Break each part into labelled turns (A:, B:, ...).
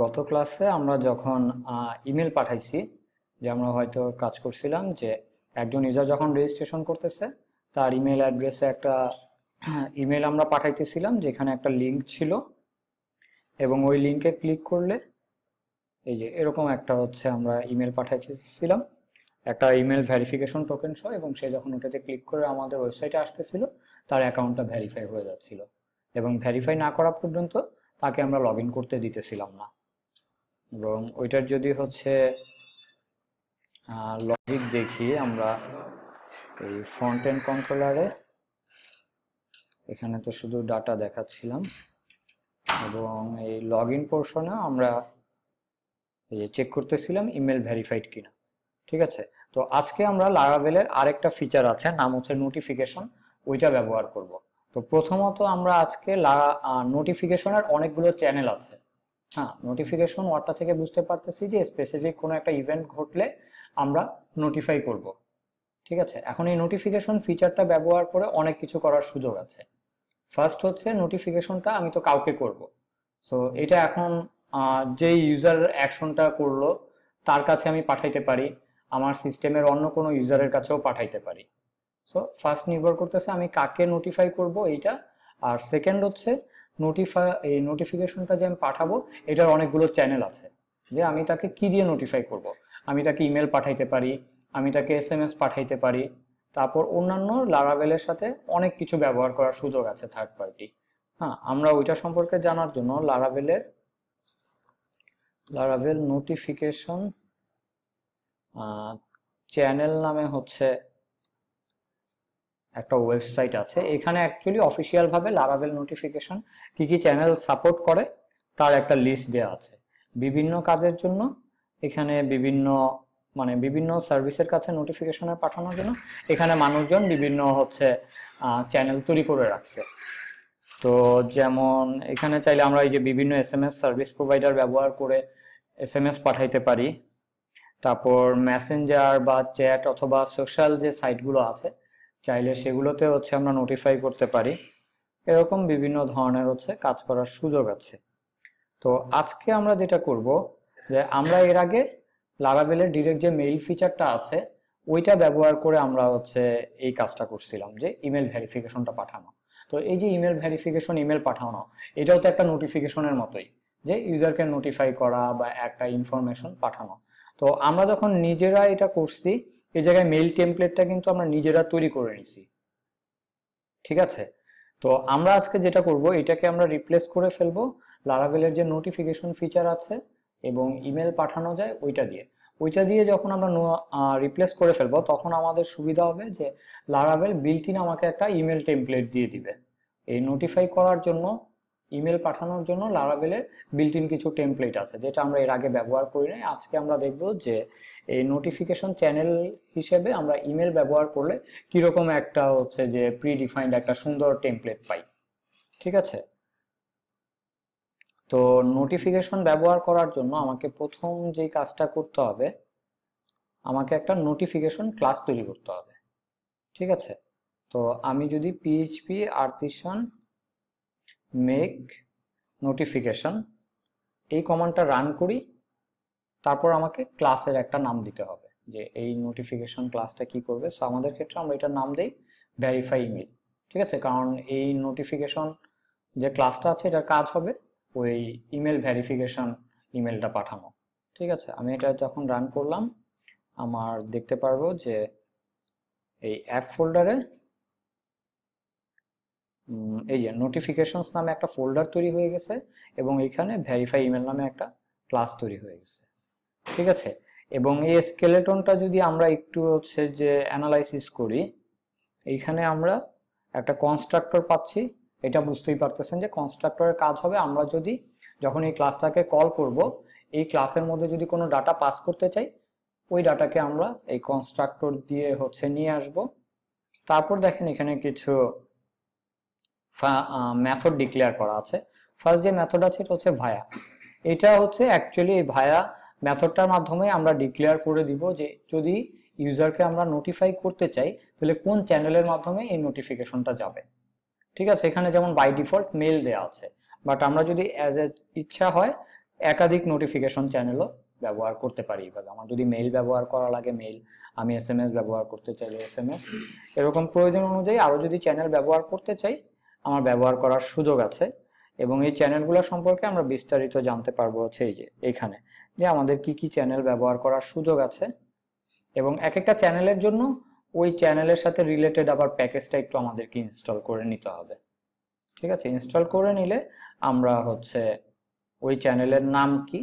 A: গত ক্লাসে আমরা যখন ইমেল পাঠাইছি যে আমরা হয়তো কাজ করছিলাম যে একজন ইউজার যখন রেজিস্ট্রেশন করতেছে তার ইমেল অ্যাড্রেসে একটা ইমেল আমরা পাঠাইতেছিলাম যেখানে একটা লিঙ্ক ছিল এবং ওই লিঙ্কে ক্লিক করলে এই যে এরকম একটা হচ্ছে আমরা ইমেল পাঠাইতেছিলাম একটা ইমেল ভ্যারিফিকেশন টোকেন সহ এবং সে যখন ওটাতে ক্লিক করে আমাদের ওয়েবসাইটে আসতেছিল তার অ্যাকাউন্টটা ভ্যারিফাই হয়ে যাচ্ছিল এবং ভ্যারিফাই না করা পর্যন্ত তাকে আমরা লগ করতে দিতেছিলাম না এবং ওইটার যদি হচ্ছে লজিক দেখি আমরা এই ফ্রন্ট এন্ড কন্ট্রোলারে এখানে তো শুধু ডাটা দেখাচ্ছিলাম এবং এই লগ ইন পোর্শনে আমরা এই চেক করতেছিলাম ইমেল ভেরিফাইড কিনা ঠিক আছে তো আজকে আমরা লাগাবেলের আরেকটা ফিচার আছে নাম হচ্ছে নোটিফিকেশন ওইটা ব্যবহার করব তো প্রথমত আমরা আজকে লাগা নোটিফিকেশনের অনেকগুলো চ্যানেল আছে হ্যাঁ নোটিফিকেশন ওয়ার্ডটা থেকে বুঝতে পারতেছি যে স্পেসিফিক কোনো একটা ইভেন্ট ঘটলে আমরা নোটিফাই করব ঠিক আছে এখন এই নোটিফিকেশন ফিচারটা ব্যবহার করে অনেক কিছু করার সুযোগ আছে ফার্স্ট হচ্ছে নোটিফিকেশনটা আমি তো কাউকে করব সো এটা এখন যে ইউজার অ্যাকশনটা করলো তার কাছে আমি পাঠাইতে পারি আমার সিস্টেমের অন্য কোনো ইউজারের কাছেও পাঠাইতে পারি সো ফার্স্ট নির্ভর করতেছে আমি কাকে নোটিফাই করব এইটা আর সেকেন্ড হচ্ছে নোটিফাই এই নোটিফিকেশনটা যে আমি পাঠাবো এটার অনেকগুলো চ্যানেল আছে যে আমি তাকে কি দিয়ে নোটিফাই করব। আমি তাকে ইমেল পাঠাইতে পারি আমি তাকে এস এম এস পাঠাইতে পারি তারপর অন্যান্য লারাভেলের সাথে অনেক কিছু ব্যবহার করার সুযোগ আছে থার্ড পার্টি হ্যাঁ আমরা ওইটা সম্পর্কে জানার জন্য লারাভেলের লারাভেল নোটিফিকেশন চ্যানেল নামে হচ্ছে একটা ওয়েবসাইট আছে এখানে অ্যাকচুয়ালি অফিসিয়ালভাবে লারাভেল নোটিফিকেশন কি কি চ্যানেল সাপোর্ট করে তার একটা লিস্ট দেওয়া আছে বিভিন্ন কাজের জন্য এখানে বিভিন্ন মানে বিভিন্ন সার্ভিসের কাছে নোটিফিকেশনে পাঠানোর জন্য এখানে মানুষজন বিভিন্ন হচ্ছে চ্যানেল তৈরি করে রাখছে তো যেমন এখানে চাইলে আমরা এই যে বিভিন্ন S M S service provider ব্যবহার করে এস এম এস পাঠাইতে পারি তারপর মেসেঞ্জার বা চ্যাট অথবা সোশ্যাল যে সাইটগুলো আছে চাইলে সেগুলোতে হচ্ছে আমরা নোটিফাই করতে পারি এরকম বিভিন্ন ধরনের হচ্ছে কাজ করার সুযোগ আছে তো আজকে আমরা যেটা করব যে আমরা এর আগে লারাভেলের ডিরেক্ট যে মেইল ফিচারটা আছে ওইটা ব্যবহার করে আমরা হচ্ছে এই কাজটা করছিলাম যে ইমেল ভেরিফিকেশনটা পাঠানো তো এই যে ইমেল ভেরিফিকেশন ইমেল পাঠানো এটাও তো একটা নোটিফিকেশনের মতোই যে ইউজারকে নোটিফাই করা বা একটা ইনফরমেশন পাঠানো তো আমরা যখন নিজেরা এটা করছি এই জায়গায় মেইল টেমপ্লেটটা কিন্তু আমরা নিজেরা তৈরি করে নিছি ঠিক আছে তো আমরা আজকে যেটা করব এটাকে আমরা রিপ্লেস করে ফেলবো লারাভেলের যে নোটিফিকেশন ফিচার আছে এবং ইমেল পাঠানো যায় ওইটা দিয়ে ওইটা দিয়ে যখন আমরা রিপ্লেস করে ফেলবো তখন আমাদের সুবিধা হবে যে লারাভেল বিল্টিন আমাকে একটা ইমেল টেমপ্লেট দিয়ে দিবে এই নোটিফাই করার জন্য ইমেল পাঠানোর জন্য লারাভেলের বিল্টিন কিছু টেমপ্লেট আছে যেটা আমরা এর আগে ব্যবহার করি নাই আজকে আমরা দেখব যে এই নোটিফিকেশন চ্যানেল হিসেবে আমরা ইমেল ব্যবহার করলে কীরকম একটা হচ্ছে যে প্রি ডিফাইন্ড একটা সুন্দর টেমপ্লেট পাই ঠিক আছে তো নোটিফিকেশন ব্যবহার করার জন্য আমাকে প্রথম যে কাজটা করতে হবে আমাকে একটা নোটিফিকেশন ক্লাস তৈরি করতে হবে ঠিক আছে তো আমি যদি পিএইচপি আর্টিসান মেক নোটিফিকেশন এই কমান্ডটা রান করি তারপর আমাকে ক্লাসের একটা নাম দিতে হবে যে এই নোটিফিকেশন ক্লাসটা কি করবে সো আমাদের ক্ষেত্রে আমরা এটার নাম দিই ভ্যারিফাই ইমেল ঠিক আছে কারণ এই নোটিফিকেশন যে ক্লাসটা আছে এটার কাজ হবে ওই ইমেল ভ্যারিফিকেশন ইমেলটা পাঠানো ঠিক আছে আমি এটা যখন রান করলাম আমার দেখতে পারবো যে এই অ্যাপ ফোল্ডারে এই যে নোটিফিকেশনস নামে একটা ফোল্ডার তৈরি হয়ে গেছে এবং এখানে ভ্যারিফাই ইমেল নামে একটা ক্লাস তৈরি হয়ে গেছে ঠিক আছে এবং এই স্কেলেটনটা যদি আমরা একটু হচ্ছে যে অ্যানালাইসিস করি এইখানে আমরা একটা কনস্ট্রাক্টর পাচ্ছি এটা বুঝতেই পারতেছেন যে কনস্ট্রাক্টরের কাজ হবে আমরা যদি যখন এই ক্লাসটাকে কল করব এই ক্লাসের মধ্যে যদি কোনো ডাটা পাস করতে চাই ওই ডাটাকে আমরা এই কনস্ট্রাক্টর দিয়ে হচ্ছে নিয়ে আসব তারপর দেখেন এখানে কিছু মেথড ডিক্লেয়ার করা আছে ফার্স্ট যে মেথড আছে এটা হচ্ছে ভায়া এটা হচ্ছে অ্যাকচুয়ালি ভায়া মেথডটার মাধ্যমে আমরা ডিক্লেয়ার করে দিব যে যদি ইউজারকে আমরা নোটিফাই করতে চাই তাহলে কোন চ্যানেলের মাধ্যমে এই নোটিফিকেশনটা যাবে ঠিক আছে এখানে যেমন বাই ডিফল্ট মেল দেওয়া আছে বাট আমরা যদি অ্যাজ এ ইচ্ছা হয় একাধিক নোটিফিকেশন চ্যানেলও ব্যবহার করতে পারি এভাবে আমার যদি মেইল ব্যবহার করা লাগে মেইল আমি এস এম এস ব্যবহার করতে চাই এস এম এস এরকম প্রয়োজন অনুযায়ী আরও যদি চ্যানেল ব্যবহার করতে চাই আমার ব্যবহার করার সুযোগ আছে এবং এই চ্যানেলগুলো সম্পর্কে আমরা বিস্তারিত জানতে পারবো হচ্ছে এই যে এখানে যে আমাদের কি কি চ্যানেল ব্যবহার করার সুযোগ আছে এবং এক একটা চ্যানেলের জন্য ওই চ্যানেলের সাথে রিলেটেড আবার প্যাকেজটা একটু আমাদেরকে ইনস্টল করে নিতে হবে ঠিক আছে ইনস্টল করে নিলে আমরা হচ্ছে ওই চ্যানেলের নাম কি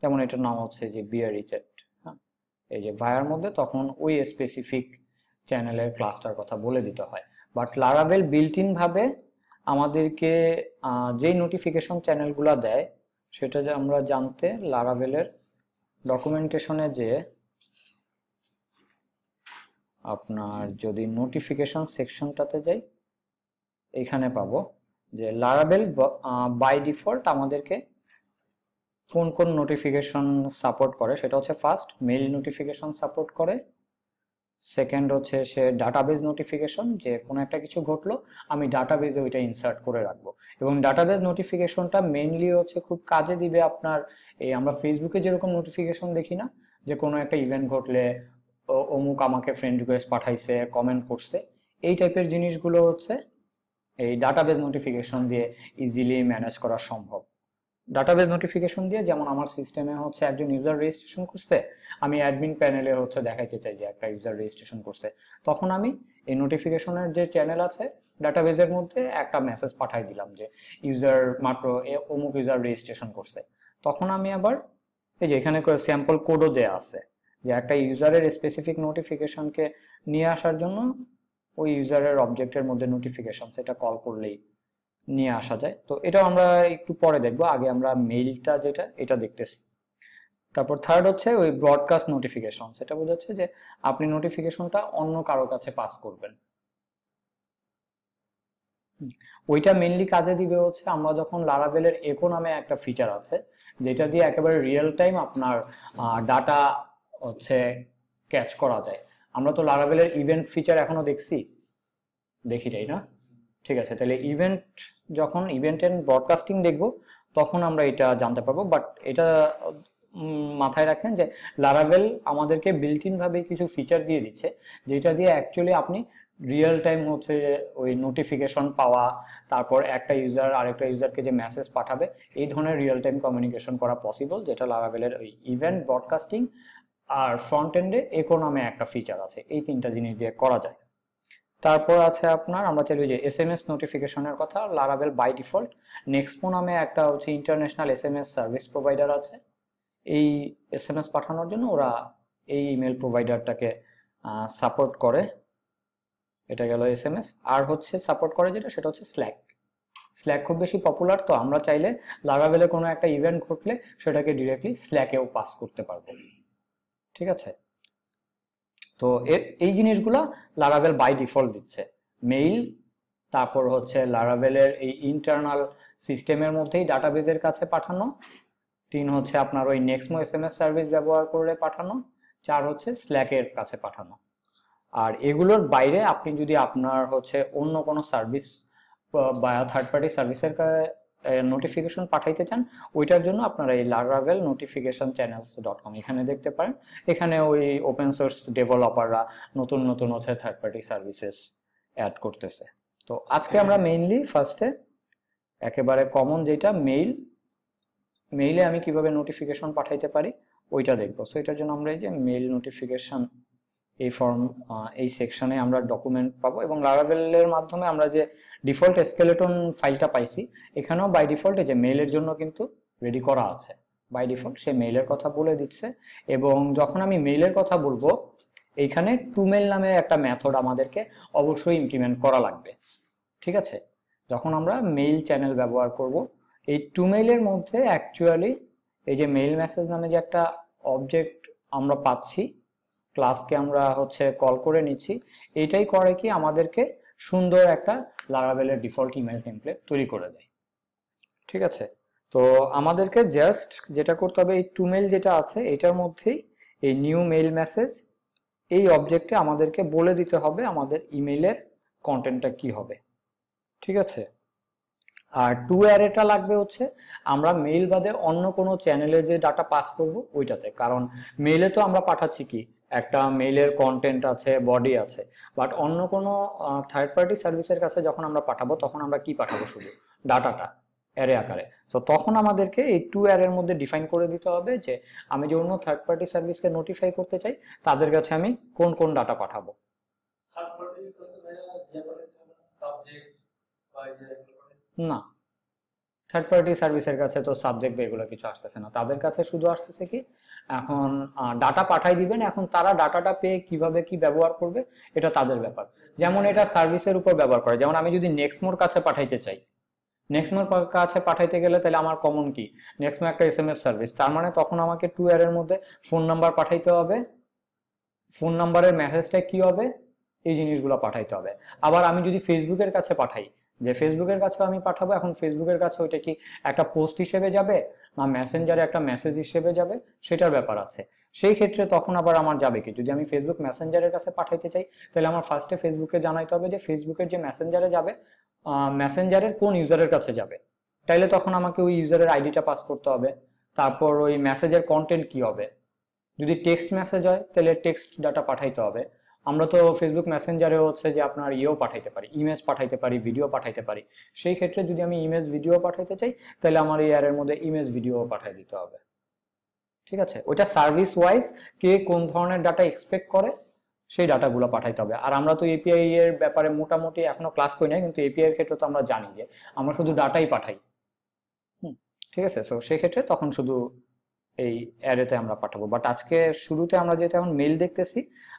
A: যেমন এটার নাম হচ্ছে যে বিয়ারি চ্যাট হ্যাঁ এই যে ভায়ার মধ্যে তখন ওই স্পেসিফিক চ্যানেলের ক্লাসটার কথা বলে দিতে হয় বাট লারাবেল বিল্ট ইনভাবে আমাদেরকে যেই নোটিফিকেশন চ্যানেলগুলো দেয় সেটা যে আমরা জানতে লারাভেলের ডকুমেন্টেশনে যে আপনার যদি নোটিফিকেশন সেকশনটাতে যাই এখানে পাবো যে লারাবেল বাই ডিফল্ট আমাদেরকে কোন কোন নোটিফিকেশন সাপোর্ট করে সেটা হচ্ছে ফার্স্ট মেইল নোটিফিকেশন সাপোর্ট করে সেকেন্ড হচ্ছে সে ডাটাবেজ নোটিফিকেশন যে কোনো একটা কিছু ঘটলো আমি ডাটাবেজে ওইটা ইনসার্ট করে রাখবো এবং ডাটাবেজ নোটিফিকেশনটা মেনলি হচ্ছে খুব কাজে দিবে আপনার এই আমরা ফেসবুকে যেরকম নোটিফিকেশন দেখি না যে কোনো একটা ইভেন্ট ঘটলে অমুক আমাকে ফ্রেন্ড রিকোয়েস্ট পাঠাইছে কমেন্ট করছে এই টাইপের জিনিসগুলো হচ্ছে এই ডাটাবেজ নোটিফিকেশন দিয়ে ইজিলি ম্যানেজ করা সম্ভব ডাটাবেস নোটিফিকেশন দিয়ে যেমন আমার সিস্টেমে হচ্ছে একজন ইউজার রেজিস্ট্রেশন করছে আমি অ্যাডমিন প্যানেলে হচ্ছে দেখাইতে চাই যে একটা ইউজার রেজিস্ট্রেশন করছে তখন আমি এই নোটিফিকেশনের যে চ্যানেল আছে ডাটাবেসের মধ্যে একটা মেসেজ পাঠাই দিলাম যে ইউজার মাত্র অমুক ইউজার রেজিস্ট্রেশন করছে তখন আমি আবার এই যে এখানে স্যাম্পল কোডও দেয়া আছে যে একটা ইউজারের স্পেসিফিক নোটিফিকেশনকে নিয়ে আসার জন্য ওই ইউজারের অবজেক্টের মধ্যে নোটিফিকেশন সেটা কল করলেই নিয়ে আসা যায় তো এটা আমরা একটু পরে দেখব আগে আমরা মেইলটা যেটা এটা দেখতেছি তারপর থার্ড হচ্ছে ওই ব্রডকাস্ট নোটিফিকেশন সেটা বোঝাচ্ছে যে আপনি নোটিফিকেশনটা অন্য কারো কাছে পাস করবেন ওইটা মেনলি কাজে দিবে হচ্ছে আমরা যখন লারাভেলের একো নামে একটা ফিচার আছে যেটা দিয়ে একেবারে রিয়েল টাইম আপনার ডাটা হচ্ছে ক্যাচ করা যায় আমরা তো লারাভেলের ইভেন্ট ফিচার এখনো দেখছি দেখি তাই না ঠিক আছে তাহলে ইভেন্ট যখন ইভেন্ট এন্ড ব্রডকাস্টিং দেখব তখন আমরা এটা জানতে পারবো বাট এটা মাথায় রাখেন যে লারাভেল আমাদেরকে বিল্ট ইনভাবে কিছু ফিচার দিয়ে দিচ্ছে যেটা দিয়ে অ্যাকচুয়ালি আপনি রিয়েল টাইম হচ্ছে ওই নোটিফিকেশন পাওয়া তারপর একটা ইউজার আরেকটা ইউজারকে যে মেসেজ পাঠাবে এই ধরনের রিয়েল টাইম কমিউনিকেশন করা পসিবল যেটা লারাভেলের ওই ইভেন্ট ব্রডকাস্টিং আর ফ্রন্ট এন্ডে নামে একটা ফিচার আছে এই তিনটা জিনিস দিয়ে করা যায় তারপর আছে আপনার আমরা চাইব যে এস এম এস নোটিফিকেশনের কথা লারাবেল বাই ডিফল্ট নেক্সপো নামে একটা হচ্ছে international S M S service provider আছে এই এস এম এস পাঠানোর জন্য ওরা এই ইমেল প্রোভাইডারটাকে সাপোর্ট করে এটা গেল এস এম এস আর হচ্ছে সাপোর্ট করে যেটা সেটা হচ্ছে স্ল্যাক স্ল্যাক খুব বেশি পপুলার তো আমরা চাইলে লারাবেলে কোনো একটা ইভেন্ট ঘটলে সেটাকে ডিরেক্টলি স্ল্যাকেও পাস করতে পারবো ঠিক আছে তো এর এই জিনিসগুলা লারাভেল বাই ডিফল্ট দিচ্ছে মেইল তারপর হচ্ছে লারাভেলের এই ইন্টারনাল সিস্টেমের মধ্যেই ডাটাবেজের কাছে পাঠানো তিন হচ্ছে আপনার ওই Nexmo S M S service ব্যবহার করে পাঠানো চার হচ্ছে স্ল্যাকের কাছে পাঠানো আর এগুলোর বাইরে আপনি যদি আপনার হচ্ছে অন্য কোনো সার্ভিস বা থার্ড পার্টি সার্ভিসের নোটিফিকেশন পাঠাইতে চান ওইটার জন্য আপনারা এই Laravel notification channels dot com এখানে দেখতে পারেন এখানে ওই ওপেন সোর্স ডেভেলপাররা নতুন নতুন হচ্ছে থার্ড পার্টি সার্ভিসেস অ্যাড করতেছে তো আজকে আমরা মেইনলি ফার্স্টে একেবারে কমন যেটা মেইল মেইলে আমি কিভাবে নোটিফিকেশন পাঠাইতে পারি ওইটা দেখবো সো এটার জন্য আমরা এই যে মেইল নোটিফিকেশন এই ফর্ম এই সেকশনে আমরা ডকুমেন্ট পাবো এবং লারাভেলের মাধ্যমে আমরা যে ডিফল্ট স্কেলেটন ফাইলটা পাইছি এখানেও বাই ডিফল্টে যে মেইলের জন্য কিন্তু রেডি করা আছে বাই ডিফল্ট সে মেইলের কথা বলে দিচ্ছে এবং যখন আমি মেইলের কথা বলবো এইখানে টু মেল নামে একটা মেথড আমাদেরকে অবশ্যই ইমপ্লিমেন্ট করা লাগবে ঠিক আছে যখন আমরা মেইল চ্যানেল ব্যবহার করব এই টু মেইলের মধ্যে অ্যাকচুয়ালি এই যে মেইল মেসেজ নামে যে একটা অবজেক্ট আমরা পাচ্ছি ক্লাসকে আমরা হচ্ছে কল করে নিচ্ছি এটাই করে কি আমাদেরকে সুন্দর একটা লারাবেলের ডিফল্ট ইমেল টেমপ্লেট তৈরি করে দেয় ঠিক আছে তো আমাদেরকে জাস্ট যেটা করতে হবে এই টু মেল যেটা আছে এটার মধ্যেই এই নিউ মেল মেসেজ এই অবজেক্টে আমাদেরকে বলে দিতে হবে আমাদের ইমেলের কন্টেন্টটা কি হবে ঠিক আছে আর টু অ্যারেটা লাগবে হচ্ছে আমরা মেইল বাদে অন্য কোনো চ্যানেলে যে ডাটা পাস করব ওইটাতে কারণ মেইলে তো আমরা পাঠাচ্ছি কি একটা মেইলের কন্টেন্ট আছে বডি আছে বাট অন্য কোনো থার্ড পার্টি সার্ভিসের কাছে যখন আমরা পাঠাবো তখন আমরা কি পাঠাবো শুধু ডাটাটা অ্যারে আকারে সো তখন আমাদেরকে এই টু অ্যারের মধ্যে ডিফাইন করে দিতে হবে যে আমি যে অন্য থার্ড পার্টি সার্ভিসকে নোটিফাই করতে চাই তাদের কাছে আমি কোন কোন ডাটা পাঠাবো না থার্ড পার্টি সার্ভিসের কাছে তো সাবজেক্ট এগুলো কিছু আসতেছে না তাদের কাছে শুধু আসতেছে কি এখন ডাটা পাঠাই দিবেন এখন তারা ডাটাটা পেয়ে কিভাবে কি ব্যবহার করবে এটা তাদের ব্যাপার যেমন এটা সার্ভিসের উপর ব্যবহার করে যেমন আমি যদি মোর কাছে পাঠাইতে চাই মোর কাছে পাঠাইতে গেলে তাহলে আমার কমন কি নেক্সটমো একটা এস এম এস সার্ভিস তার মানে তখন আমাকে টু এর মধ্যে ফোন নাম্বার পাঠাইতে হবে ফোন নাম্বারের মেসেজটা কি হবে এই জিনিসগুলো পাঠাইতে হবে আবার আমি যদি ফেসবুকের কাছে পাঠাই যে ফেসবুকের কাছেও আমি পাঠাবো এখন ফেসবুকের কাছে ওইটা কি একটা পোস্ট হিসেবে যাবে না মেসেঞ্জারে একটা মেসেজ হিসেবে যাবে সেটার ব্যাপার আছে সেই ক্ষেত্রে তখন আবার আমার যাবে কি যদি আমি ফেসবুক মেসেঞ্জারের কাছে পাঠাইতে চাই তাহলে আমার ফার্স্টে ফেসবুকে জানাইতে হবে যে ফেসবুকের যে মেসেঞ্জারে যাবে মেসেঞ্জারের কোন ইউজারের কাছে যাবে তাইলে তখন আমাকে ওই ইউজারের আইডিটা পাস করতে হবে তারপর ওই মেসেজের কন্টেন্ট কি হবে যদি টেক্সট মেসেজ হয় তাহলে টেক্সট ডাটা পাঠাইতে হবে আমরা তো ফেসবুক মেসেঞ্জারে হচ্ছে যে আপনার ইয়েও পাঠাইতে পারি ইমেজ পাঠাইতে পারি ভিডিও পাঠাইতে পারি সেই ক্ষেত্রে যদি আমি ইমেজ ভিডিও পাঠাইতে চাই তাহলে আমার এই অ্যারের মধ্যে ইমেজ ভিডিও পাঠাই দিতে হবে ঠিক আছে ওইটা সার্ভিস ওয়াইজ কে কোন ধরনের ডাটা এক্সপেক্ট করে সেই ডাটাগুলো পাঠাইতে হবে আর আমরা তো এপিআই এর ব্যাপারে মোটামুটি এখনো ক্লাস করি নাই কিন্তু এপিআই এর ক্ষেত্রে তো আমরা জানি যে আমরা শুধু ডাটাই পাঠাই ঠিক আছে সো সেক্ষেত্রে তখন শুধু এই অ্যাডেতে আমরা পাঠাবো বাট আজকে শুরুতে আমরা যেটা এখন মেইল দেখতেছি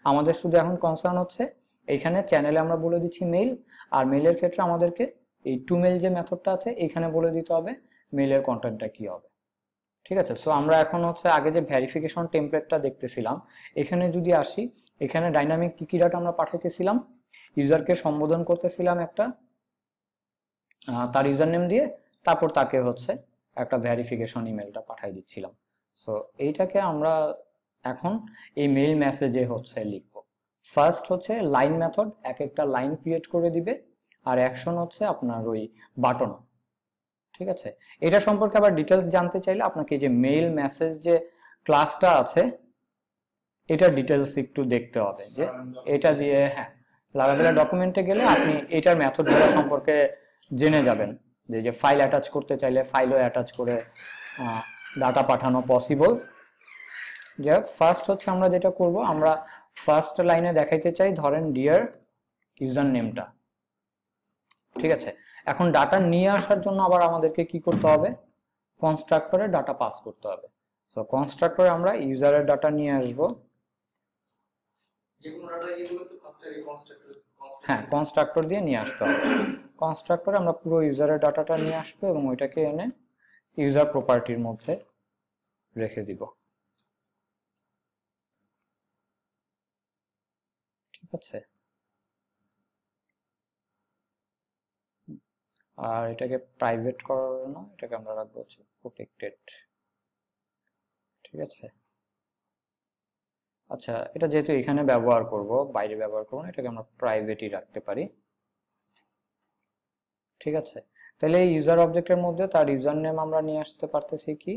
A: আমাদের শুধু এখন কনসার্ন হচ্ছে এখানে চ্যানেলে আমরা বলে দিচ্ছি মেইল আর মেইলের ক্ষেত্রে আমাদেরকে এই টু মেল যে মেথডটা আছে এখানে বলে দিতে হবে মেইলের কন্টেন্টটা কি হবে ঠিক আছে সো আমরা এখন হচ্ছে আগে যে ভ্যারিফিকেশন টেমপ্লেটটা দেখতেছিলাম এখানে যদি আসি এখানে ডাইনামিক কি কি ডাটা আমরা পাঠাইতেছিলাম ইউজারকে সম্বোধন করতেছিলাম একটা তার ইউজার নেম দিয়ে তারপর তাকে হচ্ছে একটা ভ্যারিফিকেশন ইমেলটা পাঠাই দিচ্ছিলাম সো এইটাকে আমরা এখন এই মেইল মেসেজে হচ্ছে লিখব ফার্স্ট হচ্ছে লাইন মেথড এক একটা লাইন ক্রিয়েট করে দিবে আর অ্যাকশন হচ্ছে আপনার ওই বাটন ঠিক আছে এটা সম্পর্কে আবার ডিটেলস জানতে চাইলে আপনাকে যে মেইল মেসেজ যে ক্লাসটা আছে এটা ডিটেলস একটু দেখতে হবে যে এটা দিয়ে হ্যাঁ লারাভেলা ডকুমেন্টে গেলে আপনি এটার মেথডগুলো সম্পর্কে জেনে যাবেন যে যে ফাইল অ্যাটাচ করতে চাইলে ফাইলও অ্যাটাচ করে ডাটা পাঠানো পসিবল যাই হোক ফার্স্ট হচ্ছে আমরা যেটা করব আমরা ফার্স্ট লাইনে দেখাইতে চাই ধরেন ডিয়ার ইউজার নেমটা ঠিক আছে এখন ডাটা নিয়ে আসার জন্য আবার আমাদেরকে কি করতে হবে কনস্ট্রাক্টরে ডাটা পাস করতে হবে সো কনস্ট্রাক্টরে আমরা ইউজারের ডাটা নিয়ে আসবো হ্যাঁ কনস্ট্রাক্টর দিয়ে নিয়ে আসতে হবে কনস্ট্রাক্টরে আমরা পুরো ইউজারের ডাটাটা নিয়ে আসবো এবং ওইটাকে এনে ইউজার প্রপার্টির মধ্যে রেখে দিব ঠিক আছে আর এটাকে প্রাইভেট করার না এটাকে আমরা রাখবো হচ্ছে প্রোটেক্টেড ঠিক আছে আচ্ছা এটা যেহেতু এখানে ব্যবহার করব বাইরে ব্যবহার করবো না এটাকে আমরা প্রাইভেটই রাখতে পারি ঠিক আছে তাহলে এই ইউজার অবজেক্টের মধ্যে তার ইউজার নেম আমরা নিয়ে আসতে পারতেছি কি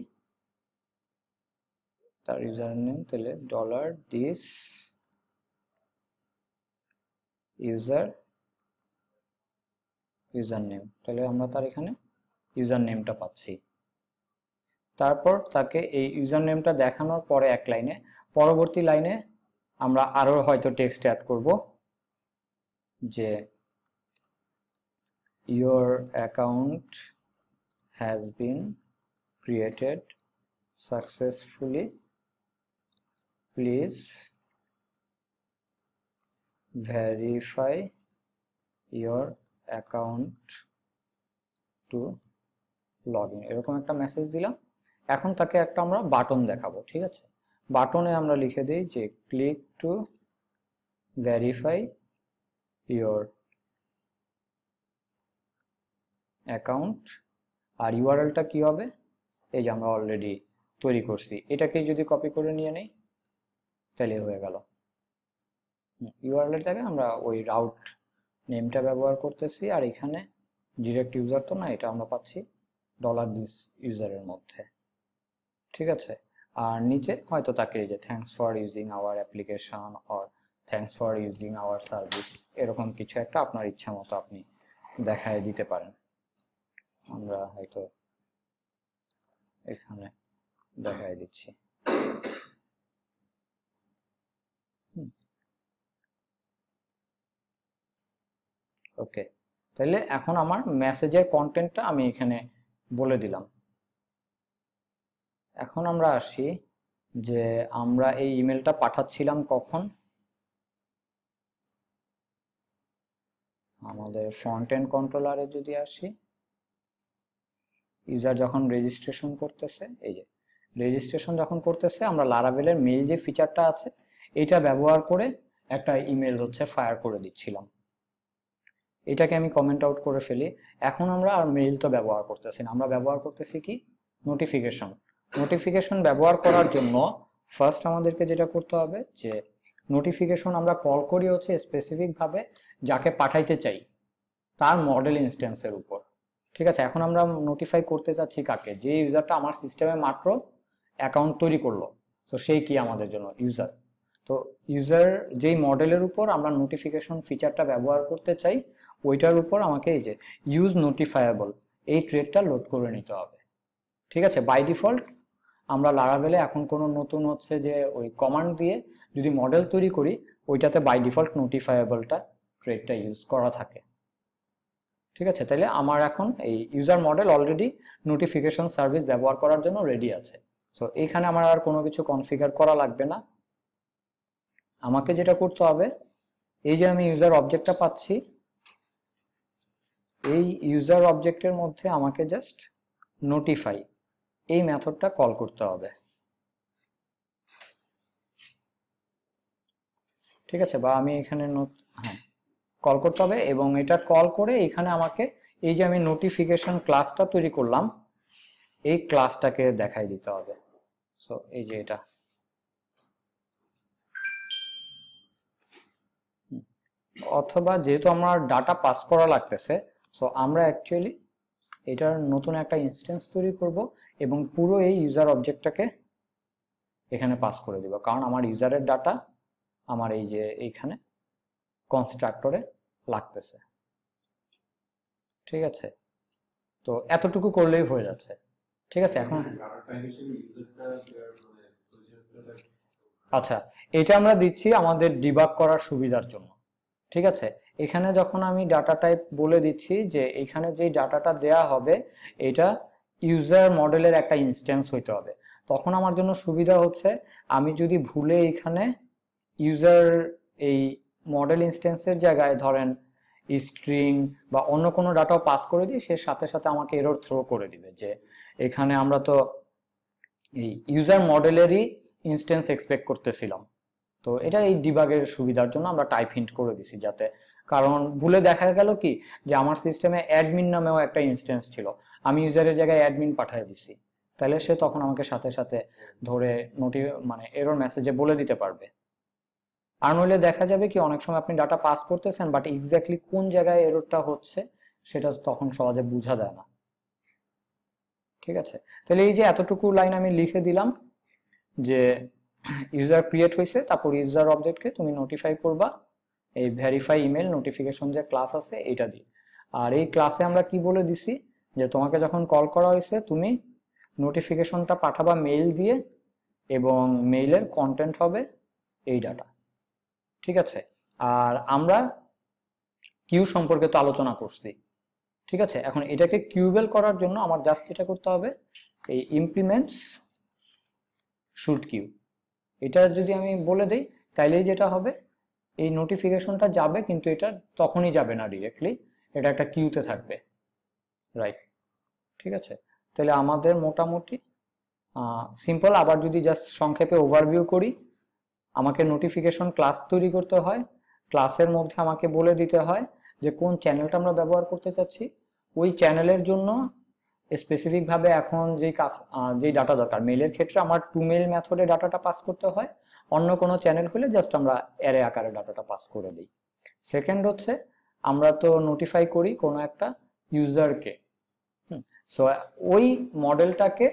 A: তার ইউজার নেম তাহলে dollar this user user name তাহলে আমরা তার এখানে ইউজার নেমটা পাচ্ছি তারপর তাকে এই ইউজার নেমটা দেখানোর পরে এক লাইনে পরবর্তী লাইনে আমরা আরো হয়তো টেক্সট অ্যাড করব যে your account has been created successfully please verify your account to login এরকম একটা মেসেজ দিলাম এখন তাকে একটা আমরা বাটন দেখাবো ঠিক আছে বাটনে আমরা লিখে দিই যে click to verify your account আর ইউআরএলটা কি হবে এই যে আমরা অলরেডি তৈরি করছি এটাকে যদি কপি করে নিয়ে নেই তাহলে হয়ে গেল এর জায়গায় আমরা ওই রাউট নেমটা ব্যবহার করতেছি আর এখানে ডিরেক্ট ইউজার তো না এটা আমরা পাচ্ছি ডলার দিস ইউজারের মধ্যে ঠিক আছে আর নিচে হয়তো তাকে এই যে thanks for using our application or thanks for using our service এরকম কিছু একটা আপনার ইচ্ছা মতো আপনি দেখায় দিতে পারেন আমরা হয়তো এখানে দেখায় দিচ্ছি ওকে তাহলে এখন আমার মেসেজের কন্টেন্টটা আমি এখানে বলে দিলাম এখন আমরা আসি যে আমরা এই ইমেলটা পাঠাচ্ছিলাম কখন আমাদের ফ্রন্ট এন্ড কন্ট্রোলারে যদি আসি ইউজার যখন রেজিস্ট্রেশন করতেছে এই যে রেজিস্ট্রেশন যখন করতেছে আমরা লারাভেলের মেল যে ফিচারটা আছে এটা ব্যবহার করে একটা ইমেল হচ্ছে ফায়ার করে দিচ্ছিলাম এটাকে আমি কমেন্ট আউট করে ফেলি এখন আমরা আর মেইল তো ব্যবহার করতেছি না আমরা ব্যবহার করতেছি কি নোটিফিকেশন নোটিফিকেশন ব্যবহার করার জন্য ফার্স্ট আমাদেরকে যেটা করতে হবে যে নোটিফিকেশন আমরা কল করি হচ্ছে স্পেসিফিকভাবে যাকে পাঠাইতে চাই তার মডেল ইনস্ট্যান্সের উপর ঠিক আছে এখন আমরা নোটিফাই করতে চাচ্ছি কাকে যে ইউজারটা আমার সিস্টেমে মাত্র অ্যাকাউন্ট তৈরি করলো তো সেই কি আমাদের জন্য ইউজার তো ইউজার যেই মডেলের উপর আমরা নোটিফিকেশন ফিচারটা ব্যবহার করতে চাই ওইটার উপর আমাকে এই যে ইউজ নোটিফায়াবল এই ট্রেডটা লোড করে নিতে হবে ঠিক আছে বাই ডিফল্ট আমরা লারাভেলে এখন কোনো নতুন হচ্ছে যে ওই কমান্ড দিয়ে যদি মডেল তৈরি করি ওইটাতে বাই ডিফল্ট নোটিফায়াবলটা ট্রেডটা ইউজ করা থাকে ঠিক আছে তাহলে আমার এখন এই user model already notification service ব্যবহার করার জন্য রেডি আছে সো এখানে আমার আর কোনো কিছু কনফিগার করা লাগবে না আমাকে যেটা করতে হবে এই যে আমি ইউজার অবজেক্টটা পাচ্ছি এই ইউজার অবজেক্টের মধ্যে আমাকে জাস্ট নোটিফাই এই মেথডটা কল করতে হবে ঠিক আছে বা আমি এখানে হ্যাঁ কল করতে হবে এবং এটা কল করে এখানে আমাকে এই যে আমি নোটিফিকেশন ক্লাসটা তৈরি করলাম এই ক্লাসটাকে দেখাই দিতে হবে সো এই যে এটা অথবা যেহেতু আমার ডাটা পাস করা লাগতেছে সো আমরা অ্যাকচুয়ালি এটার নতুন একটা ইনস্টেন্স তৈরি করব এবং পুরো এই ইউজার অবজেক্টটাকে এখানে পাস করে দিব কারণ আমার ইউজারের ডাটা আমার এই যে এইখানে কনস্ট্রাক্টরে লাগতেছে ঠিক আছে তো এতটুকু করলেই হয়ে যাচ্ছে ঠিক আছে এখন আচ্ছা এটা আমরা দিচ্ছি আমাদের ডিবাগ করার সুবিধার জন্য ঠিক আছে এখানে যখন আমি ডাটা টাইপ বলে দিচ্ছি যে এখানে যে ডাটাটা দেয়া হবে এটা ইউজার মডেলের একটা ইনস্ট্যান্স হইতে হবে তখন আমার জন্য সুবিধা হচ্ছে আমি যদি ভুলে এখানে ইউজার এই মডেল ইনস্ট্যান্সের জায়গায় ধরেন স্ট্রিং বা অন্য কোনো ডাটাও পাস করে দিই সে সাথে সাথে আমাকে এরর থ্রো করে দিবে যে এখানে আমরা তো এই ইউজার মডেলেরই ইনস্ট্যান্স এক্সপেক্ট করতেছিলাম তো এটা এই ডিবাগের সুবিধার জন্য আমরা টাইপ হিন্ট করে দিছি যাতে কারণ ভুলে দেখা গেল কি যে আমার সিস্টেমে অ্যাডমিন নামেও একটা ইনস্টেন্স ছিল আমি ইউজারের জায়গায় অ্যাডমিন পাঠিয়ে দিছি তাহলে সে তখন আমাকে সাথে সাথে ধরে নোটি মানে এরর মেসেজে বলে দিতে পারবে আর নইলে দেখা যাবে কি অনেক সময় আপনি ডাটা পাস করতেছেন বাট এক্স্যাক্টলি কোন জায়গায় এররটা হচ্ছে সেটা তখন সহজে বোঝা যায় না ঠিক আছে তাহলে এই যে এতটুকু লাইন আমি লিখে দিলাম যে ইউজার ক্রিয়েট হয়েছে তারপর ইউজার অবজেক্টকে তুমি নোটিফাই করবা এই ভেরিফাই ইমেল নোটিফিকেশন যে ক্লাস আছে এটা দিই আর এই ক্লাসে আমরা কি বলে দিছি যে তোমাকে যখন কল করা হয়েছে তুমি নোটিফিকেশনটা পাঠাবা মেইল দিয়ে এবং মেইলের কন্টেন্ট হবে এই ডাটা ঠিক আছে আর আমরা কিউ সম্পর্কে তো আলোচনা করছি ঠিক আছে এখন এটাকে কিউবেল করার জন্য আমার জাস্ট এটা করতে হবে এই ইমপ্লিমেন্টস শুট কিউ এটা যদি আমি বলে দিই তাইলেই যেটা হবে এই নোটিফিকেশনটা যাবে কিন্তু এটা তখনই যাবে না ডিরেক্টলি এটা একটা কিউতে থাকবে রাইট ঠিক আছে তাহলে আমাদের মোটামুটি সিম্পল আবার যদি জাস্ট সংক্ষেপে ওভারভিউ করি আমাকে নোটিফিকেশন ক্লাস তৈরি করতে হয় ক্লাসের মধ্যে আমাকে বলে দিতে হয় যে কোন চ্যানেলটা আমরা ব্যবহার করতে চাচ্ছি ওই চ্যানেলের জন্য স্পেসিফিকভাবে এখন যেই কাজ যেই ডাটা দরকার মেলের ক্ষেত্রে আমার টু মেল মেথডে ডাটাটা পাস করতে হয় অন্য কোনো চ্যানেল খুলে জাস্ট আমরা অ্যারে আকারে ডাটাটা পাস করে দিই সেকেন্ড হচ্ছে আমরা তো নোটিফাই করি কোনো একটা ইউজারকে সো ওই মডেলটাকে